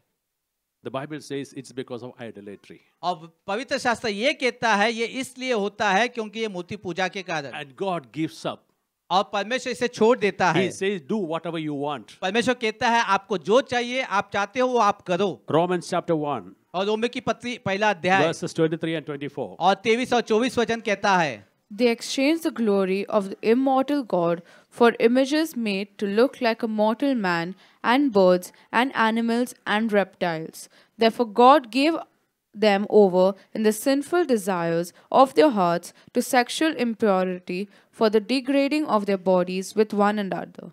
The Bible says it's because of idolatry. और पवित्र शास्त्र ये कहता है ये इसलिए होता है क्योंकि ये मूर्ति पूजा के कारण And God gives up. और परमेश्वर इसे छोड़ देता है He says, Do whatever you want. परमेश्वर कहता है आपको जो चाहिए आप चाहते हो वो आप करो Romans chapter one. और रोमे की पत्री पहला अध्याय verses 23 and 24. और 23 और 24 वचन कहता है They exchange the glory of the immortal God for images made to look like a mortal man, and birds, and animals, and reptiles. Therefore, God gave them over in the sinful desires of their hearts to sexual impurity for the degrading of their bodies with one another.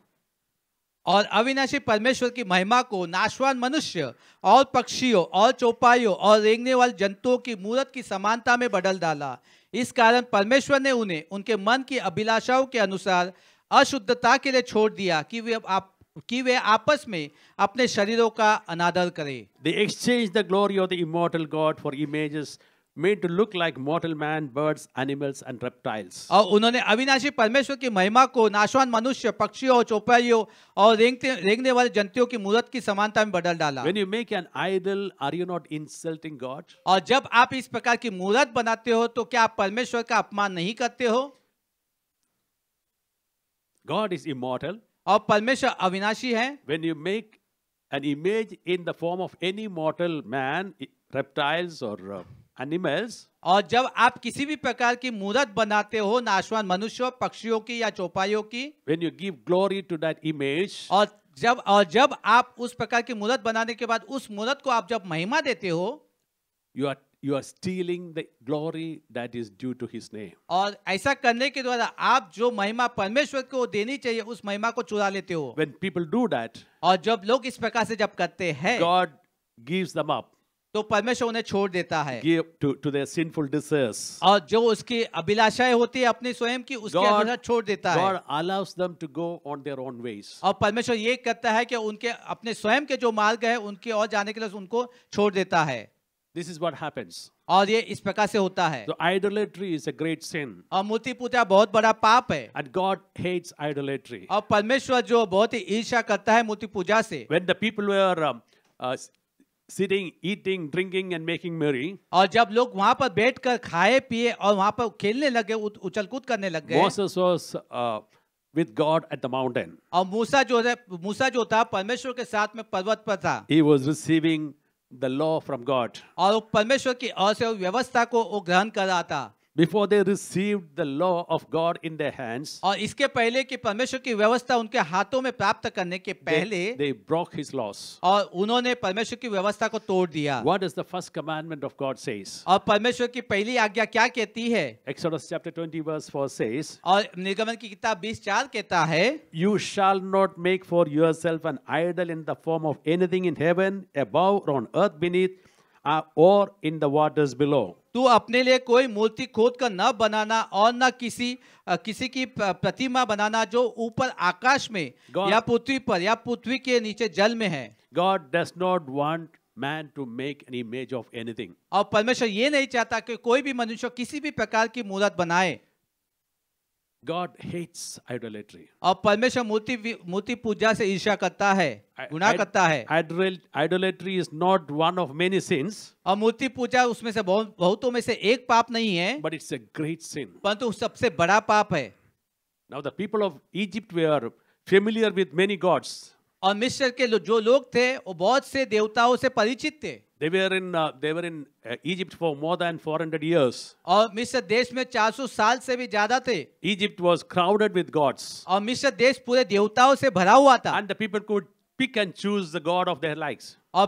और अविनाशी परमेश्वर की महिमा को नाशवान मनुष्य और पक्षियों और चौपाइयों और रेंगने वाले जंतुओं की मूर्त की समानता में बदल डाला इस कारण परमेश्वर ने उन्हें उनके मन की अभिलाषाओं के अनुसार अशुद्धता के लिए छोड़ दिया कि वे आप कि वे आपस में अपने शरीरों का अनादर करें they exchange the glory of the immortal God for images made to look like mortal man birds, animals and reptiles और उन्होंने अविनाशी परमेश्वर की महिमा को नाशवान मनुष्य पक्षियों और चौपाइयों और रेंगते रेंगने वाले जंतुओं की मूर्त की समानता में बदल डाला When you make an idol are you not insulting God और जब आप इस प्रकार की मूर्त बनाते हो तो क्या आप परमेश्वर का अपमान नहीं करते हो God is immortal. और परमेश्वर अविनाशी है When you make an image in the form of any mortal man, reptiles or uh, animals, और जब आप किसी भी प्रकार की मूर्त बनाते हो नाशवान मनुष्यों पक्षियों की या चौपाइयों की when you give glory to that image, और जब और जब आप उस प्रकार की मूर्त बनाने के बाद उस मूर्त को आप जब महिमा देते हो you are you are stealing the glory that is due to his name. और ऐसा करने के द्वारा आप जो महिमा परमेश्वर को देनी चाहिए उस महिमा को चुरा लेते हो When people do that, और जब लोग इस प्रकार से जब करते हैं God gives them up. तो परमेश्वर उन्हें छोड़ देता है Give to, to their sinful desires. और जो उसकी अभिलाषाएं होती है अपने स्वयं की उसके अनुसार छोड़ देता God है allows them to go on their own ways. और परमेश्वर ये करता है कि उनके अपने स्वयं के जो मार्ग है उनके और जाने के लिए उनको छोड़ देता है This is what happens. और ये इस प्रकार से होता है. Idolatry is is great great और मूर्ति पूजा बहुत बड़ा पाप है. एंड गॉड हेट्स आइडोलेट्री और परमेश्वर जो बहुत ही ईर्षा करता है मूर्ति पूजा से. When the people were sitting, eating, drinking and making merry. aur jab log wahan par baith kar khaye piye aur wahan par khelne lage uchal kud karne lag gaye Moses was uh, with God at the mountain. aur musa jo hai musa jo tha parmeshwar ke sath mein parvat par tha He was receiving the law from God और परमेश्वर की अस्य व्यवस्था को वो ग्रहण कर रहा था before they received the law of God in their hands. और इसके पहले कि परमेश्वर की व्यवस्था उनके हाथों में प्राप्त करने के पहले they, they broke his laws. और उन्होंने परमेश्वर की व्यवस्था को तोड़ दिया. What is the first commandment of God says? और परमेश्वर की पहली आज्ञा क्या कहती है? Exodus chapter 20 verse 4 says. और निर्गमन की किताब 20 कहता है. You shall not make for yourself an idol in the form of anything in heaven above or on earth beneath और इन द वाटर्स बिलो तू अपने लिए कोई मूर्ति खोद कर न बनाना और न किसी किसी की प्रतिमा बनाना जो ऊपर आकाश में God, या पृथ्वी पर या पृथ्वी के नीचे जल में है God does not want man to make an image of anything और परमेश्वर ये नहीं चाहता कि कोई भी मनुष्य किसी भी प्रकार की मूर्त बनाए God hates idolatry. और परमेश्वर मूर्ति मूर्ति पूजा से ईर्ष्या करता है गुनाह करता है idolatry is not one of many sins. और मूर्ति पूजा उसमें से बहुत बहुतों में से एक पाप नहीं है But it's a great sin. परंतु तो सबसे बड़ा पाप है Now the people of Egypt were familiar with many gods. और मिस्र के जो लोग थे वो बहुत से देवताओं से परिचित थे They were in uh, they were in uh, Egypt for more than 400 years. aur misr desh mein 400 saal se bhi zyada the Egypt was crowded with gods. aur misr desh pure देवताओं se bhara hua tha And the people could pick and choose the god of their likes. aur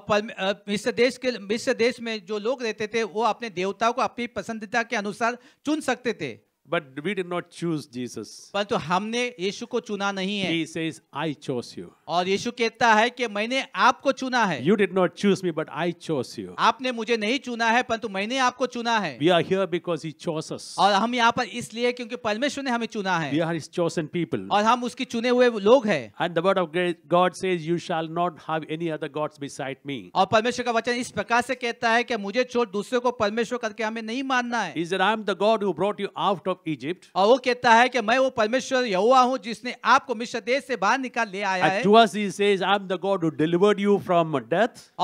misr desh ke misr desh mein jo log rehte the wo apne देवताओं ko apni पसंदीदा ke anusar chun sakte the But we did not choose Jesus. परंतु हमने यीशु को चुना नहीं है. He says, I chose you. और यीशु कहता है कि मैंने आपको चुना है. You did not choose me, but I chose you. आपने मुझे नहीं चुना है, परंतु मैंने आपको चुना है. We are here because He chose us. और हम यहाँ पर इसलिए क्योंकि परमेश्वर ने हमें चुना है. We are His chosen people. और हम उसके चुने हुए लोग हैं. And the word of God says, You shall not have any other gods beside me. और परमेश्वर का वचन इस प्रकार से कहता है कि मुझे छोड़ दूसरे को परमेश्वर करके हमें नहीं मानना है. Is that I am the God who brought you out of of Egypt और वो कहता है कि मैं वो परमेश्वर युवा हूँ जिसने आपको मिश्र देश से बाहर निकाल ले आया है जुआस he says I am the God who delivered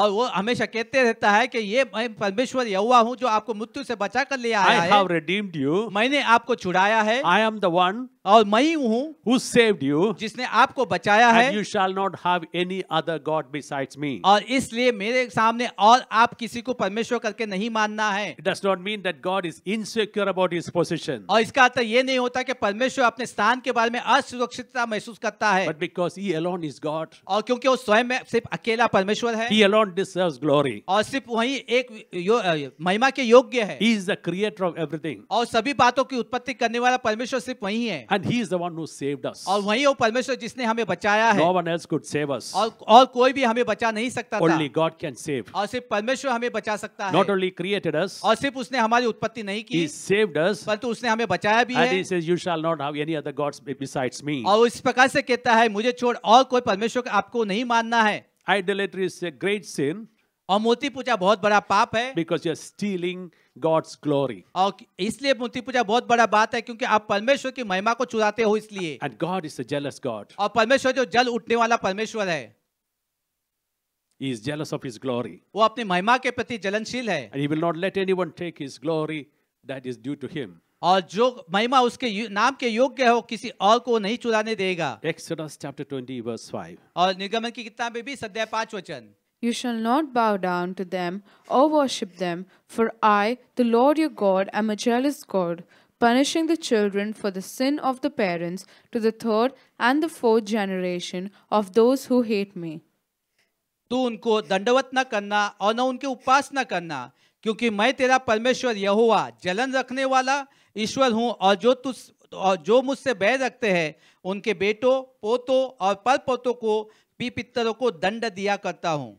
और वो हमेशा कहते रहता है कि ये मैं परमेश्वर यहोवा हूं जो आपको मृत्यु से बचा कर ले आया I है आई हैव रिडीम्ड मैंने आपको छुड़ाया है आई एम द और मैं ही सेव्ड यू जिसने आपको बचाया है you shall not have any other God besides me और इसलिए मेरे सामने और आप किसी को परमेश्वर करके नहीं मानना है डॉट mean that God is insecure about his position और इसका अर्थ ये नहीं होता कि परमेश्वर अपने स्थान के बारे में असुरक्षितता महसूस करता है because he alone is God और क्योंकि वो स्वयं में सिर्फ अकेला परमेश्वर है ही अलोन डिजर्व्स ग्लोरी और सिर्फ वही एक महिमा के योग्य है he is the creator of everything और सभी बातों की उत्पत्ति करने वाला परमेश्वर सिर्फ वही है and he is the one who saved us और वही वो परमेश्वर जिसने हमें बचाया है no one else could save us और और कोई भी हमें बचा नहीं सकता था ओनली गॉड कैन सेव और सिर्फ परमेश्वर हमें बचा सकता है नॉट ओनली क्रिएटेड अस और सिर्फ उसने हमारी उत्पत्ति नहीं की ही सेव्ड अस परंतु उसने हमें बचाया भी है he says, you shall not have any other gods besides me. और इस प्रकार से कहता है मुझे छोड़ और कोई परमेश्वर को आपको नहीं मानना है Idolatry is a great sin. और मूर्ति पूजा बहुत बड़ा पाप है because you are stealing God's glory और इसलिए मूर्ति पूजा बहुत बड़ा बात है क्योंकि आप परमेश्वर की महिमा को चुराते हो इसलिए and God is a jealous God और परमेश्वर जो जल उठने वाला परमेश्वर है He is jealous of his glory. वो अपनी महिमा के प्रति जलनशील है And he will not let anyone take his glory that is due to him. और जो महिमा उसके नाम के योग्य है वो किसी और को नहीं चुराने देगा Exodus chapter 20 verse 5 और निगमन की किताब में भी अध्याय 5 वचन You shall not bow down to them or worship them for I the Lord your God am a jealous God punishing the children for the sin of the parents to the third and the fourth generation of those who hate me तू उनको दंडवत न करना और न उनके उपास न करना क्योंकि मैं तेरा परमेश्वर यहोवा जलन रखने वाला ईश्वर हूँ और जो तुझ और जो मुझसे बैर रखते हैं उनके बेटों पोतों और पर पोतों को भी पितरों को दंड दिया करता हूँ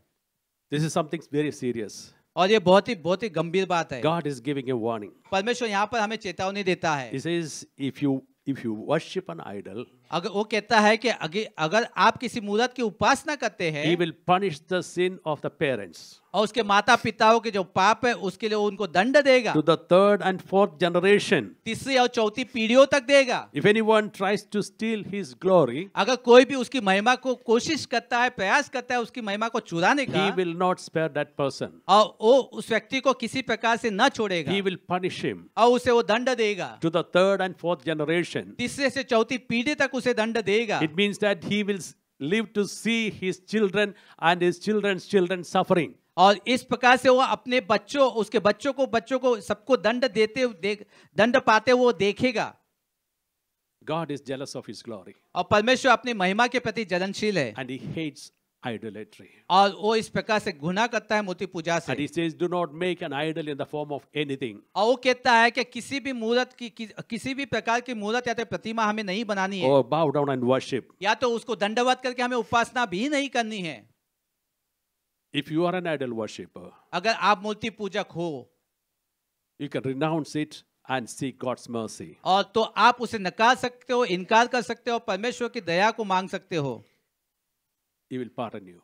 this is something very serious और ये बहुत ही बहुत ही गंभीर बात है God is giving a warning परमेश्वर यहाँ पर हमें चेतावनी देता है if you if you worship an idol अगर वो कहता है कि अगर आप किसी मूर्त की उपासना करते हैं he will punish the sin of the parents और उसके माता पिताओं के जो पाप है उसके लिए उनको दंड देगा to the third and fourth generation तीसरी और चौथी पीढ़ियों तक देगा if anyone tries to steal his glory अगर कोई भी उसकी महिमा को कोशिश करता है प्रयास करता है उसकी महिमा को चुराने का he will not spare that person और वो उस व्यक्ति को किसी प्रकार से न छोड़ेगा ही विल पनिश हिम और उसे वो दंड देगा to the third and fourth generation तीसरे से चौथी पीढ़ी तक उसे दंड देगा it means that he will live to see his children and his children's children suffering और इस प्रकार से वो अपने बच्चों उसके बच्चों को बच्चों को सबको दंड देते देख, दंड पाते वो देखेगा God is jealous of his glory. और परमेश्वर अपनी महिमा के प्रति जलनशील है And he hates idolatry. और वो इस प्रकार से गुनाह करता है मूर्ति पूजा से. And he says, do not make an idol in the form of anything. और वो कहता है कि किसी भी मूर्त की कि, किसी भी प्रकार की मूर्त या तो प्रतिमा हमें नहीं बनानी है. Or oh, bow down and worship. या तो उसको दंडवत करके हमें उपासना भी नहीं करनी है. If you are an idol worshipper, अगर आप मूर्ति पूजक हो, you can renounce it and seek God's mercy. और तो आप उसे नकार सकते हो, इनकार कर सकते हो, परमेश्वर की दया को मांग सकते हो. He will pardon you.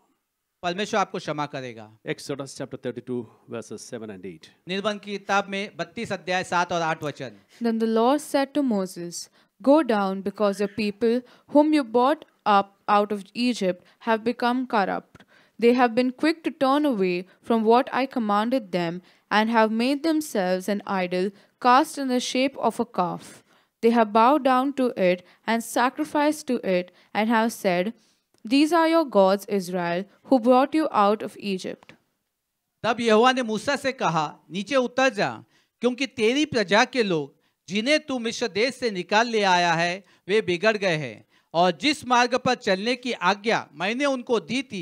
परमेश्वर आपको क्षमा करेगा Exodus chapter 32 verses 7 and 8. निर्गमन की किताब में 32 अध्याय 7 और 8 वचन. Then the Lord said to Moses, Go down because the people whom you brought up out of Egypt have become corrupt. They have been quick to turn away from what I commanded them and have made themselves an idol cast in the shape of a calf. They have bowed down to it and sacrificed to it and have said, These are your gods, Israel, who brought you out of Egypt. तब यहोवा ने मूसा से कहा नीचे उतर जा क्योंकि तेरी प्रजा के लोग जिन्हें तू मिस्र देश से निकाल ले आया है वे बिगड़ गए हैं और जिस मार्ग पर चलने की आज्ञा मैंने उनको दी थी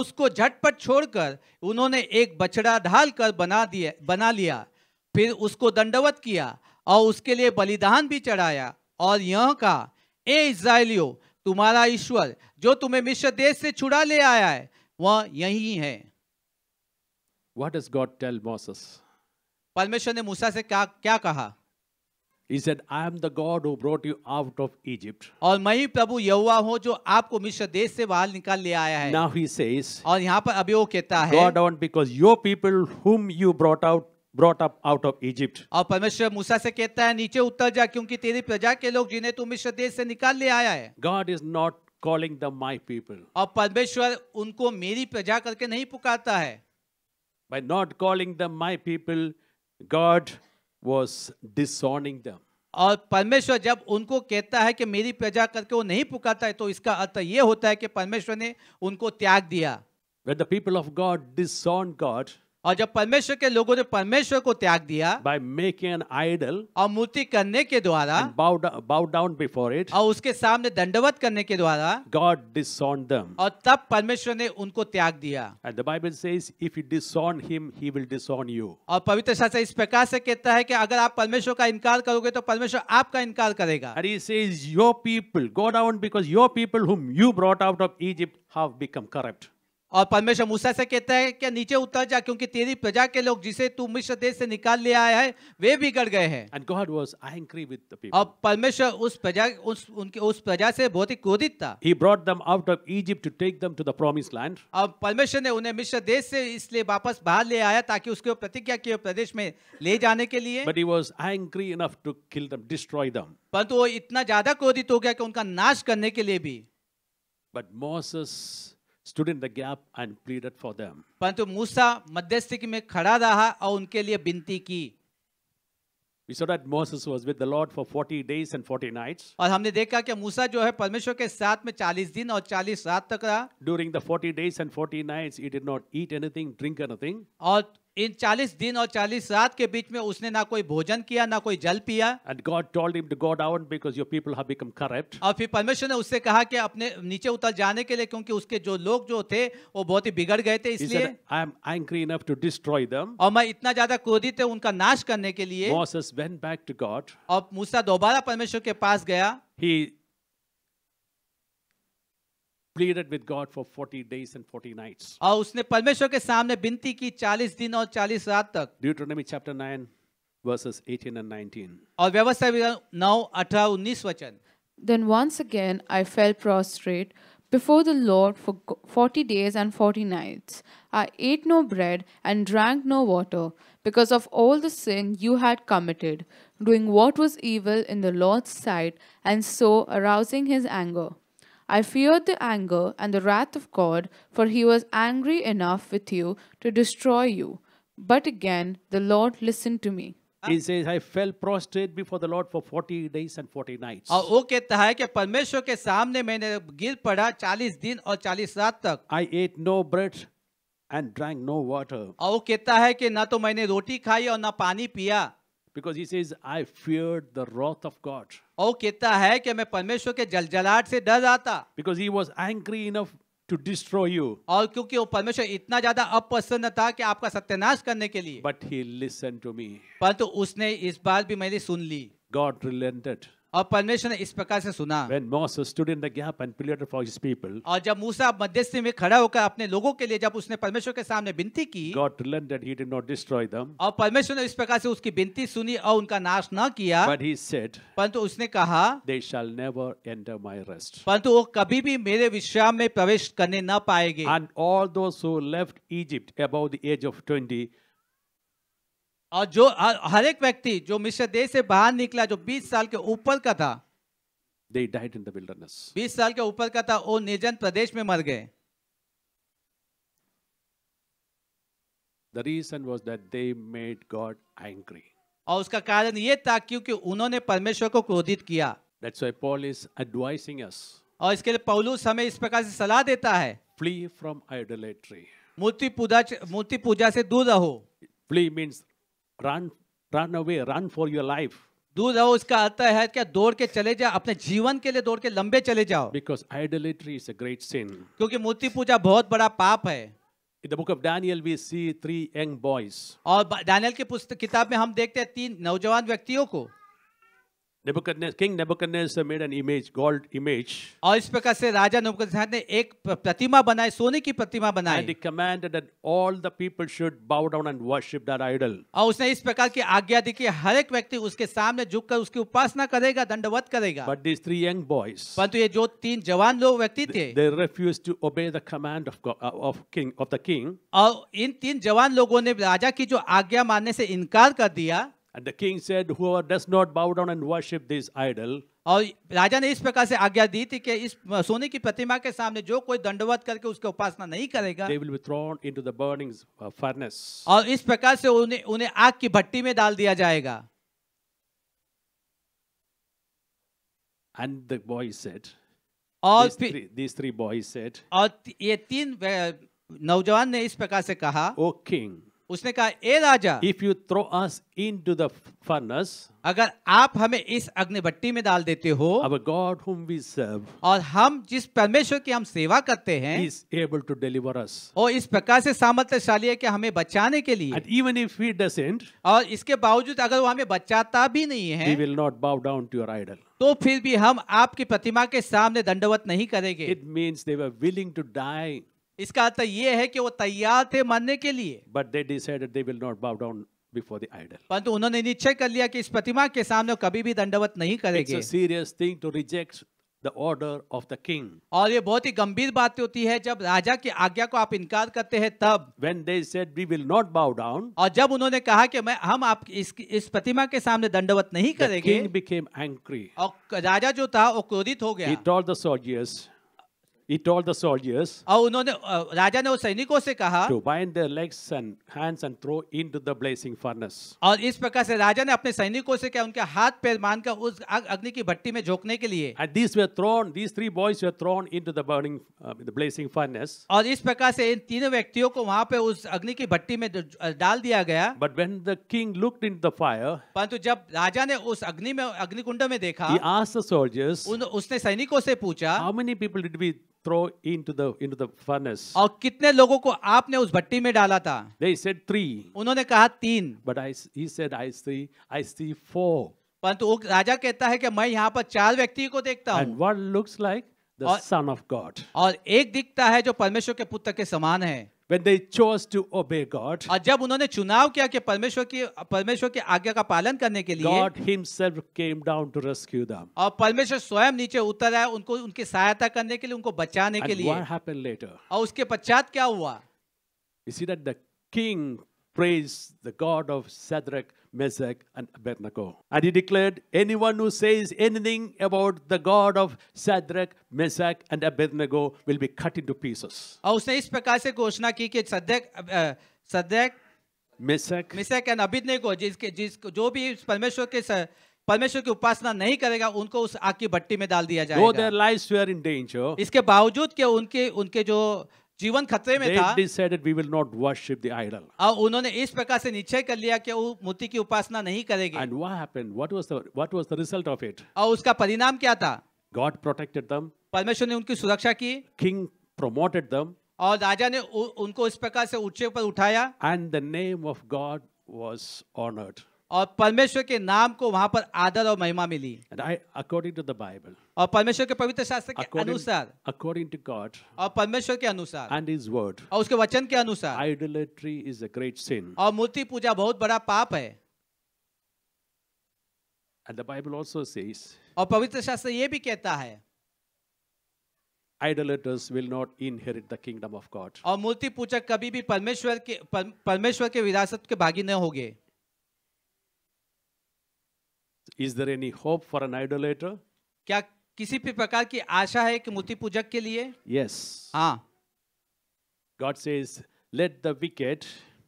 उसको झटपट छोड़कर उन्होंने एक बछड़ा ढाल कर बना दिया बना लिया फिर उसको दंडवत किया और उसके लिए बलिदान भी चढ़ाया और यह कहा ए इसराइलियो तुम्हारा ईश्वर जो तुम्हें मिश्र देश से छुड़ा ले आया है वह यही है what is God tell Moses परमेश्वर ने मूसा से क्या क्या कहा He said, I am the God who brought you out of Egypt. और मैं ही प्रभु यहुआ हूँ जो आपको मिश्र देश से बाहर निकाल ले आया है. Now he says. और यहाँ पर अभी वो कहता है. God on because your people whom you brought out brought up out of Egypt. और परमेश्वर मूसा से कहता है नीचे उतर जा क्योंकि तेरी प्रजा के लोग जिन्हें तू मिश्र देश से निकाल ले आया है. God is not calling them my people. और परमेश्वर उनको मेरी प्रजा करके नहीं पुकारता है By not calling them my people, God was disowning them. और परमेश्वर जब उनको कहता है कि मेरी प्रजा करके वो नहीं पुकारता है तो इसका अर्थ ये होता है कि परमेश्वर ने उनको त्याग दिया When the people of God disown God, और जब परमेश्वर के लोगों ने परमेश्वर को त्याग दिया बाय मेकिंग एन आइडल और मूर्ति करने के द्वारा बाउ डाउन बिफोर इट और उसके सामने दंडवत करने के द्वारा गॉड डिस देम और तब परमेश्वर ने उनको त्याग दिया and the Bible says if you him he will you और पवित्र शास्त्र इस प्रकार से कहता है कि अगर आप परमेश्वर का इनकार करोगे तो परमेश्वर आपका इनकार करेगा and he says your people go down because your people whom you brought out of Egypt have become corrupt और परमेश्वर मूसा से कहता है कि नीचे उतर जा क्योंकि तेरी प्रजा के लोग जिसे तू मिश्र देश से निकाल ले आया है वे बिगड़ गए हैं और परमेश्वर उस प्रजा उस उनके उस प्रजा से बहुत ही क्रोधित था he brought them out of Egypt to take them to the promised land अब परमेश्वर ने उन्हें मिश्र देश से इसलिए वापस बाहर ले आया ताकि उसके प्रतिज्ञा किए प्रदेश में ले जाने के लिए but he was angry enough to kill them destroy them परंतु वो इतना ज्यादा क्रोधित हो गया कि उनका नाश करने के लिए भी but Moses stood in the gap and pleaded for them. परंतु मूसा मध्यस्थी में खड़ा रहा और उनके लिए विनती की We saw that Moses was with the Lord for 40 days and 40 nights. और हमने देखा कि मूसा जो है परमेश्वर के साथ में 40 दिन और 40 रात तक रहा. During the 40 days and 40 nights he did not eat anything, drink anything. और इन 40 दिन और 40 रात के बीच में उसने ना कोई भोजन किया ना कोई जल पिया and God told him to go down because your people have become corrupt और फिर परमेश्वर ने उससे कहा कि अपने नीचे उतर जाने के लिए क्योंकि उसके जो लोग जो थे वो बहुत ही बिगड़ गए थे इसलिए I am angry enough to destroy them और मैं इतना ज्यादा क्रोधित हूं उनका नाश करने के लिए Moses went back to God और मूसा दोबारा परमेश्वर के पास गया ही pleaded with God for 40 days and 40 nights. और उसने परमेश्वर के सामने विनती की 40 दिन और 40 रात तक. Deuteronomy chapter 9 verses 18 and 19. और व्यवस्था 9 18 19 वचन. Then once again I fell prostrate before the Lord for 40 days and 40 nights. I ate no bread and drank no water because of all the sin you had committed, doing what was evil in the Lord's sight and so arousing his anger. I feared the anger and the wrath of God, for he was angry enough with you to destroy you. But again, the Lord listened to me. He says, I fell prostrate before the Lord for 40 days and 40 nights. और वो कहता है कि परमेश्वर के सामने मैंने पड़ा दिन और रात तक. I ate no bread and drank no water. और वो कहता है कि ना तो मैंने रोटी खाई और ना पानी पिया. because he says i feared the wrath of god oh kehta hai ki main parmeshwar ke jaljalat se dar jata because he was angry enough to destroy you aur kyunki wo parmeshwar itna zyada aprasann tha ki aapka satyanash karne ke liye but he listened to me par to usne is baat bhi meri sun li god relented और परमेश्वर ने इस प्रकार से सुना When Moses stood in the gap and pleaded for his people, और जब मूसा मध्यस्थी में खड़ा होकर अपने लोगों के लिए जब उसने परमेश्वर के सामने विनती की God relented; he did not destroy them. और परमेश्वर ने इस प्रकार से उसकी विनती सुनी और उनका नाश न किया But he said, परंतु उसने कहा They shall never enter my rest. परंतु वो कभी भी मेरे विश्राम में प्रवेश करने न पाएंगे And all those who left Egypt above the age of 20 और जो हर एक व्यक्ति जो मिश्र देश से बाहर निकला जो 20 साल के ऊपर का था दे died इन the wilderness 20 साल के ऊपर का था वो निर्जन प्रदेश में मर गए the reason was that they made god angry और उसका कारण ये था क्योंकि उन्होंने परमेश्वर को क्रोधित किया that's why paul is advising us और इसके लिए पौलुस हमें इस प्रकार से सलाह देता है flee from idolatry मूर्ति पूजा मूर्ति पूजा से दूर रहो flee means run run away run for your life दूर रहो उसका अर्थ है क्या दौड़ के चले जाओ अपने जीवन के लिए दौड़ के लंबे चले जाओ because idolatry is a great sin क्योंकि मूर्ति पूजा बहुत बड़ा पाप है In the book of Daniel, we see three young boys. और डैनियल की पुस्तक किताब में हम देखते हैं तीन नौजवान व्यक्तियों को Nebuchadnezzar, King Nebuchadnezzar made an image, gold image. और इस प्रकार से राजा नबूकदनेस्सर ने एक प्रतिमा बनाई सोने की प्रतिमा बनाई. And he commanded that all the people should bow down and worship that idol. और उसने इस प्रकार की आज्ञा दी कि हर एक व्यक्ति उसके सामने झुककर उसकी उपासना करेगा, दंडवत करेगा. But these three young boys. परंतु ये जो तीन जवान लोग व्यक्ति थे. They refused to obey the command of God, of king of the king. और इन तीन जवान लोगों ने राजा की जो आज्ञा मानने से इनकार कर दिया. And the king said, whoever does not bow down and worship this idol. और राजा ने इस प्रकार से आज्ञा दी थी कि इस सोने की प्रतिमा के सामने जो कोई दंडवत करके उसकी उपासना नहीं करेगा they will be thrown into the burning furnace. और इस प्रकार से उन्हें उन्हें आग की भट्टी में डाल दिया जाएगा And the boy said, और these three, these three boys said, और ये तीन नौजवान ने इस प्रकार से कहा, O king, उसने कहा ए राजा if you throw us into the furnace अगर आप हमें इस अग्निभट्टी में डाल देते हो अवर गॉड हुम वी सर्व और हम जिस परमेश्वर की हम सेवा करते हैं is able to deliver us और इस प्रकार से सामर्थ्यशाली है कि हमें बचाने के लिए and even if he doesn't और इसके बावजूद अगर वो हमें बचाता भी नहीं है we will not bow down to your idol तो फिर भी हम आपकी प्रतिमा के सामने दंडवत नहीं करेंगे it means they were willing to die इसका अर्थ यह है कि वो तैयार थे मानने के लिए but they decided they will not bow down before the idol परंतु उन्होंने निश्चय कर लिया कि इस प्रतिमा के सामने कभी भी दंडवत नहीं करेंगे it's a serious thing to reject the order of the king और ये बहुत ही गंभीर बात होती है जब राजा की आज्ञा को आप इनकार करते हैं तब when they said we will not bow down और जब उन्होंने कहा कि मैं हम आप इस इस प्रतिमा के सामने दंडवत नहीं करेंगे किंग बिकेम एंग्री और राजा जो था वो क्रोधित हो गया he told the soldiers He told the soldiers. और उन्होंने राजा ने उस सैनिकों से कहा to bind their legs and hands and throw into the blazing furnace. और इस प्रकार से राजा ने अपने सैनिकों से क्या उनके हाथ पैर बांधकर उस अग्नि की भट्टी में झोंकने के लिए And these were thrown these three boys were thrown into the burning uh, the blazing furnace. और इस प्रकार से इन तीनों व्यक्तियों को वहां पे उस अग्नि की भट्टी में डाल दिया गया But when the king looked into the fire. परंतु जब राजा ने उस अग्नि में अग्निकुंड में देखा He asked the soldiers. उन, उसने सैनिकों से पूछा How many people did we throw into the into the furnace aur kitne logo ko aapne us bhatti mein dala tha they said three unhone kaha तीन but I he said I see I see four परंतु वो राजा कहता है कि मैं यहाँ पर चार व्यक्ति को देखता हूँ and what looks like the और, son of God और एक दिखता है जो परमेश्वर के पुत्र के समान है when they chose to obey God, और जब उन्होंने चुनाव किया कि परमेश्वर की परमेश्वर की आज्ञा का पालन करने के लिए God himself came down to rescue them. और परमेश्वर स्वयं नीचे उतर आया उनको उनकी सहायता करने के लिए उनको बचाने And के लिए what happened later? और उसके पश्चात क्या हुआ? You see that the king Praise the God of Shadrach, Meshach, and Abednego. And he declared, Anyone who says anything about the God of Shadrach, Meshach, and Abednego will be cut into pieces. और उसने इस प्रकार से घोषणा की कि सद्यक सद्यक मिसक मिसक एंड अभिदनेगो जिसके जिस जो भी परमेश्वर के परमेश्वर की उपासना नहीं करेगा उनको उस आग की भट्टी में डाल दिया जाएगा। इसके बावजूद के उनके उनके जो जीवन खतरे में था decided we will not worship the idol. और उन्होंने इस प्रकार से निश्चय कर लिया कि वो मूर्ति की उपासना नहीं करेंगे And what happened? What was the what was the result of it? और उसका परिणाम क्या था God protected them. परमेश्वर ने उनकी सुरक्षा की King promoted them. और राजा ने उनको इस प्रकार से ऊंचे पर उठाया And the name of God was honored. और परमेश्वर के नाम को वहां पर आदर और महिमा मिली अकॉर्डिंग टू द बाइबल और परमेश्वर के पवित्र शास्त्र के अनुसार अकॉर्डिंग टू गॉड और परमेश्वर के अनुसार एंड इज वर्ड और उसके वचन के अनुसार idolatry is a great sin और मूर्ति पूजा बहुत बड़ा पाप है and the Bible also says और पवित्र शास्त्र ये भी कहता है idolaters will not inherit the kingdom of God. और मूर्ति पूजक कभी भी परमेश्वर के परमेश्वर के विरासत के भागी न होंगे Is there any hope for an idolater? क्या किसी भी प्रकार की आशा है कि मूर्ति पूजक के लिए? Yes. हाँ. God says, let the wicked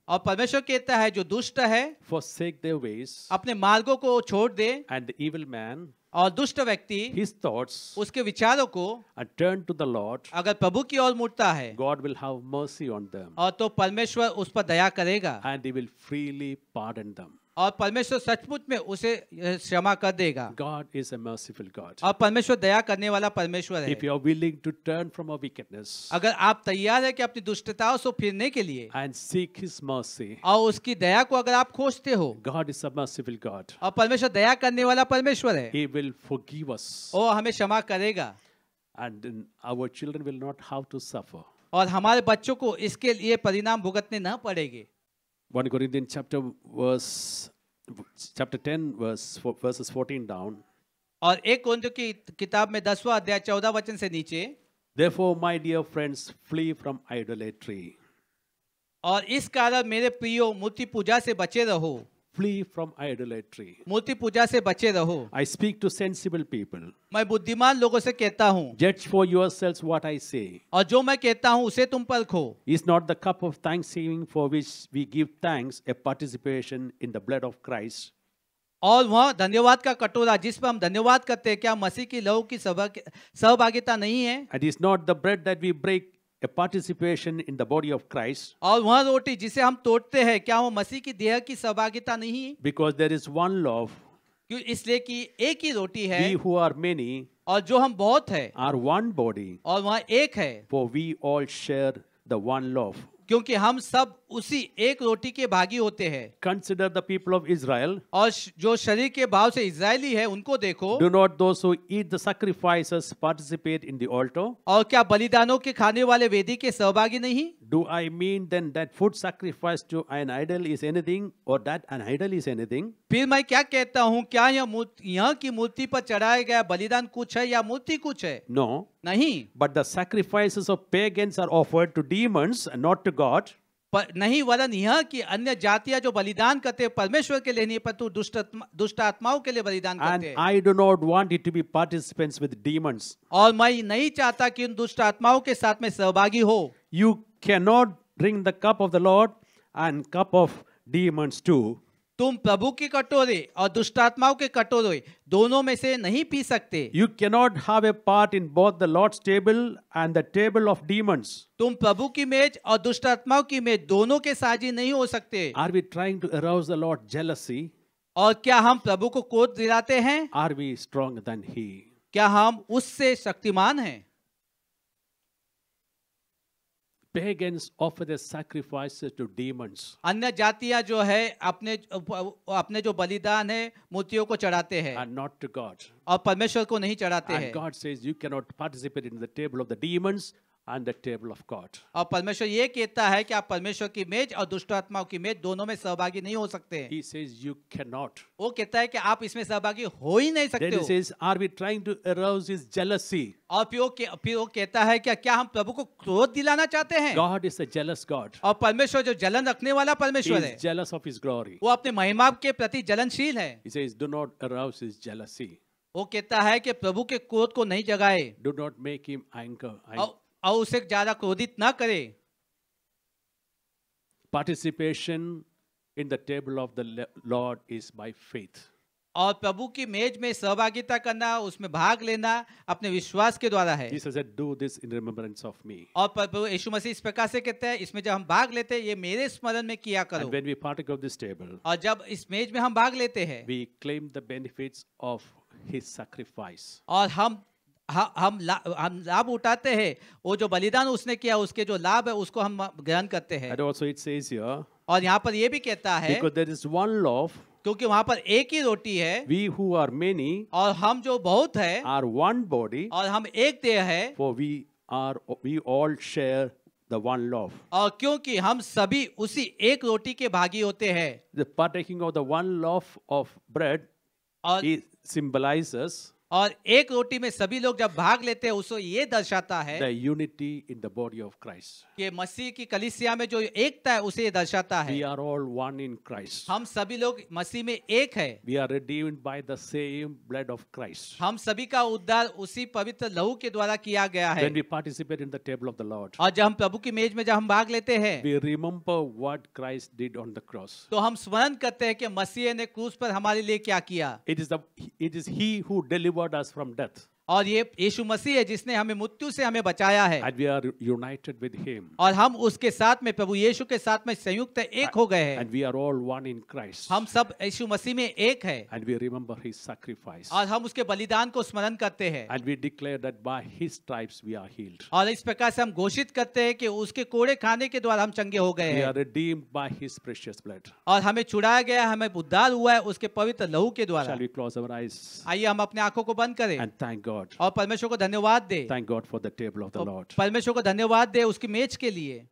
और परमेश्वर कहता है जो दुष्ट है forsake their ways, अपने मार्गों को छोड़ दे and the evil man, और दुष्ट व्यक्ति his thoughts, उसके विचारों को and turn to the Lord, अगर प्रभु की ओर मुड़ता है God will have mercy on them, और तो परमेश्वर उस पर दया करेगा and he will freely pardon them. और परमेश्वर सचमुच में उसे क्षमा कर देगा God is a merciful God और परमेश्वर दया करने वाला परमेश्वर है if you are willing to turn from our wickedness, अगर आप तैयार है कि अपनी दुष्टताओं से फिरने के लिए एंड सीक हिज मर्सी और उसकी दया को अगर आप खोजते हो God is a merciful God और परमेश्वर दया करने वाला परमेश्वर है ही विल फॉरगिव अस ओ हमें क्षमा करेगा and our children will not have to suffer और हमारे बच्चों को इसके लिए परिणाम भुगतने न पड़ेंगे 1 Corinthians chapter verse chapter 10 verse verses 14 down और एक कोरिंथियों की किताब में 10वां अध्याय 14 वचन से नीचे therefore my dear friends flee from idolatry और इस कारण मेरे प्रियो मूर्ति पूजा से बचे रहो flee from idolatry Murthy puja se bache raho i speak to sensible people mai buddhiman logo se kehta hu judge for yourselves what i say और जो मैं कहता हूँ उसे तुम परखो is not the cup of thanksgiving for which we give thanks a participation in the blood of christ और वह धन्यवाद का कटोरा जिस पर हम धन्यवाद करते हैं क्या मसीह की लहू की सहभागिता नहीं है it is not the bread that we break a participation in the body of Christ. और वह रोटी जिसे हम तोड़ते हैं क्या वो मसीह की देह की सहभागिता नहीं है? Because there is one loaf. क्यों इसलिए कि एक ही रोटी है. We who are many. और जो हम बहुत है. Are one body. और वह एक है. For we all share the one loaf. क्योंकि हम सब उसी एक रोटी के भागी होते हैं consider the people of Israel और जो शरीर के भाव से इसराइली है उनको देखो do not do so eat the sacrifices participate in the altar और क्या बलिदानों के खाने वाले वेदी के सहभागी नहीं do I mean then that food sacrifice to an idol is anything और that an idol is anything फिर मैं क्या कहता हूँ क्या यह यहाँ की मूर्ति पर चढ़ाया गया बलिदान कुछ है या मूर्ति कुछ है नो no, नहीं but the sacrifices of pagans are offered to demons not to God पर नहीं वरन यह कि अन्य जातियां जो बलिदान करते परमेश्वर के लिए नहीं तू दुष्ट दुष्ट आत्माओं के लिए बलिदान करते हैं I do not want it to be participants with demons और मैं नहीं चाहता कि उन दुष्ट आत्माओं के साथ में सहभागी हो you can not drink the cup of the Lord and cup of demons too तुम प्रभु की कटोरे और दुष्टात्माओं के कटोरे दोनों में से नहीं पी सकते you cannot have a part in both the Lord's table and the table of demons तुम प्रभु की मेज और दुष्टात्माओं की मेज दोनों के साझी नहीं हो सकते are we trying to arouse the Lord jealousy और क्या हम प्रभु को कोत दिलाते हैं are we strong than he क्या हम उससे शक्तिमान हैं pagans offer their sacrifices to demons अन्य जातियां जो है अपने अपने जो बलिदान है मूर्तियों को चढ़ाते हैं and not to god और परमेश्वर को नहीं चढ़ाते हैं god says you cannot participate in the table of the demons on the table of God. और परमेश्वर ये कहता है कि आप परमेश्वर की मेज और दुष्ट आत्माओं की मेज दोनों में सहभागी नहीं हो सकते He says you cannot. वो कहता है कि आप इसमें सहभागी हो ही नहीं सकते Then he says, are we trying to arouse his jealousy? और फिर वो फिर वो कहता है कि क्या हम प्रभु को क्रोध दिलाना चाहते हैं God is a jealous God. और परमेश्वर जो जलन रखने वाला परमेश्वर है jealous of his glory. वो अपने महिमा के प्रति जलनशील है He says, do not arouse his jealousy. वो कहता है कि प्रभु के क्रोध को नहीं जगाए do not make him anger और उसे ज्यादा क्रोधित ना करे participation in the table of the Lord is by faith और प्रभु की मेज में सहभागिता करना उसमें भाग लेना अपने विश्वास के द्वारा है do this in in of me और प्रभु यीशु मसीह इस प्रकार से कहते हैं इसमें जब हम भाग लेते हैं ये मेरे स्मरण में किया करो And we we of this table और जब इस मेज में हम भाग लेते हैं we claim the benefits of his sacrifice. और हम हम ला, हम लाभ उठाते हैं वो जो बलिदान उसने किया उसके जो लाभ है उसको हम ग्रहण करते हैं और यहाँ पर यह भी कहता है क्योंकि वहाँ पर एक ही रोटी है वी हु आर मेनी और हम जो बहुत है आर वन बॉडी और हम एक देह है for we are we all share the one loaf और क्योंकि हम सभी उसी एक रोटी के भागी होते हैं the partaking of the one loaf of bread और, is और एक रोटी में सभी लोग जब भाग लेते हैं उसको ये दर्शाता है unity in the body of Christ ये मसीह की कलिसिया में जो एकता है उसे ये दर्शाता है we are all one in Christ हम सभी लोग मसीह में एक है we are redeemed by the same blood of Christ हम सभी का उद्धार उसी पवित्र लहू के द्वारा किया गया है when we participate in the table of the Lord और जब हम प्रभु की मेज में जब हम भाग लेते हैं we remember what Christ did on the cross तो हम स्मरण करते हैं कि मसीह ने क्रूस पर हमारे लिए क्या किया it is the it is he who delivered us from death. और ये यीशु मसीह है जिसने हमें मृत्यु से हमें बचाया है and we are united with him और हम उसके साथ में प्रभु यीशु के साथ में संयुक्त एक हो गए हैं and we are all one in Christ हम सब यीशु मसीह में एक है and we remember his sacrifice और हम उसके बलिदान को स्मरण करते हैं and we declare that by his stripes we are healed और इस प्रकार से हम घोषित करते हैं कि उसके कोड़े खाने के द्वारा हम चंगे हो गए हैं we are redeemed by his precious blood और हमें छुड़ाया गया हमें उद्धार हुआ है उसके पवित्र लहू के द्वारा शैल वी क्लोज आवर आइए हम अपने आंखों को बंद करें एंड थैंक God Lord. और परमेश्वर को धन्यवाद दे thank God for the table of the Lord परमेश्वर को धन्यवाद दे उसकी मेज के लिए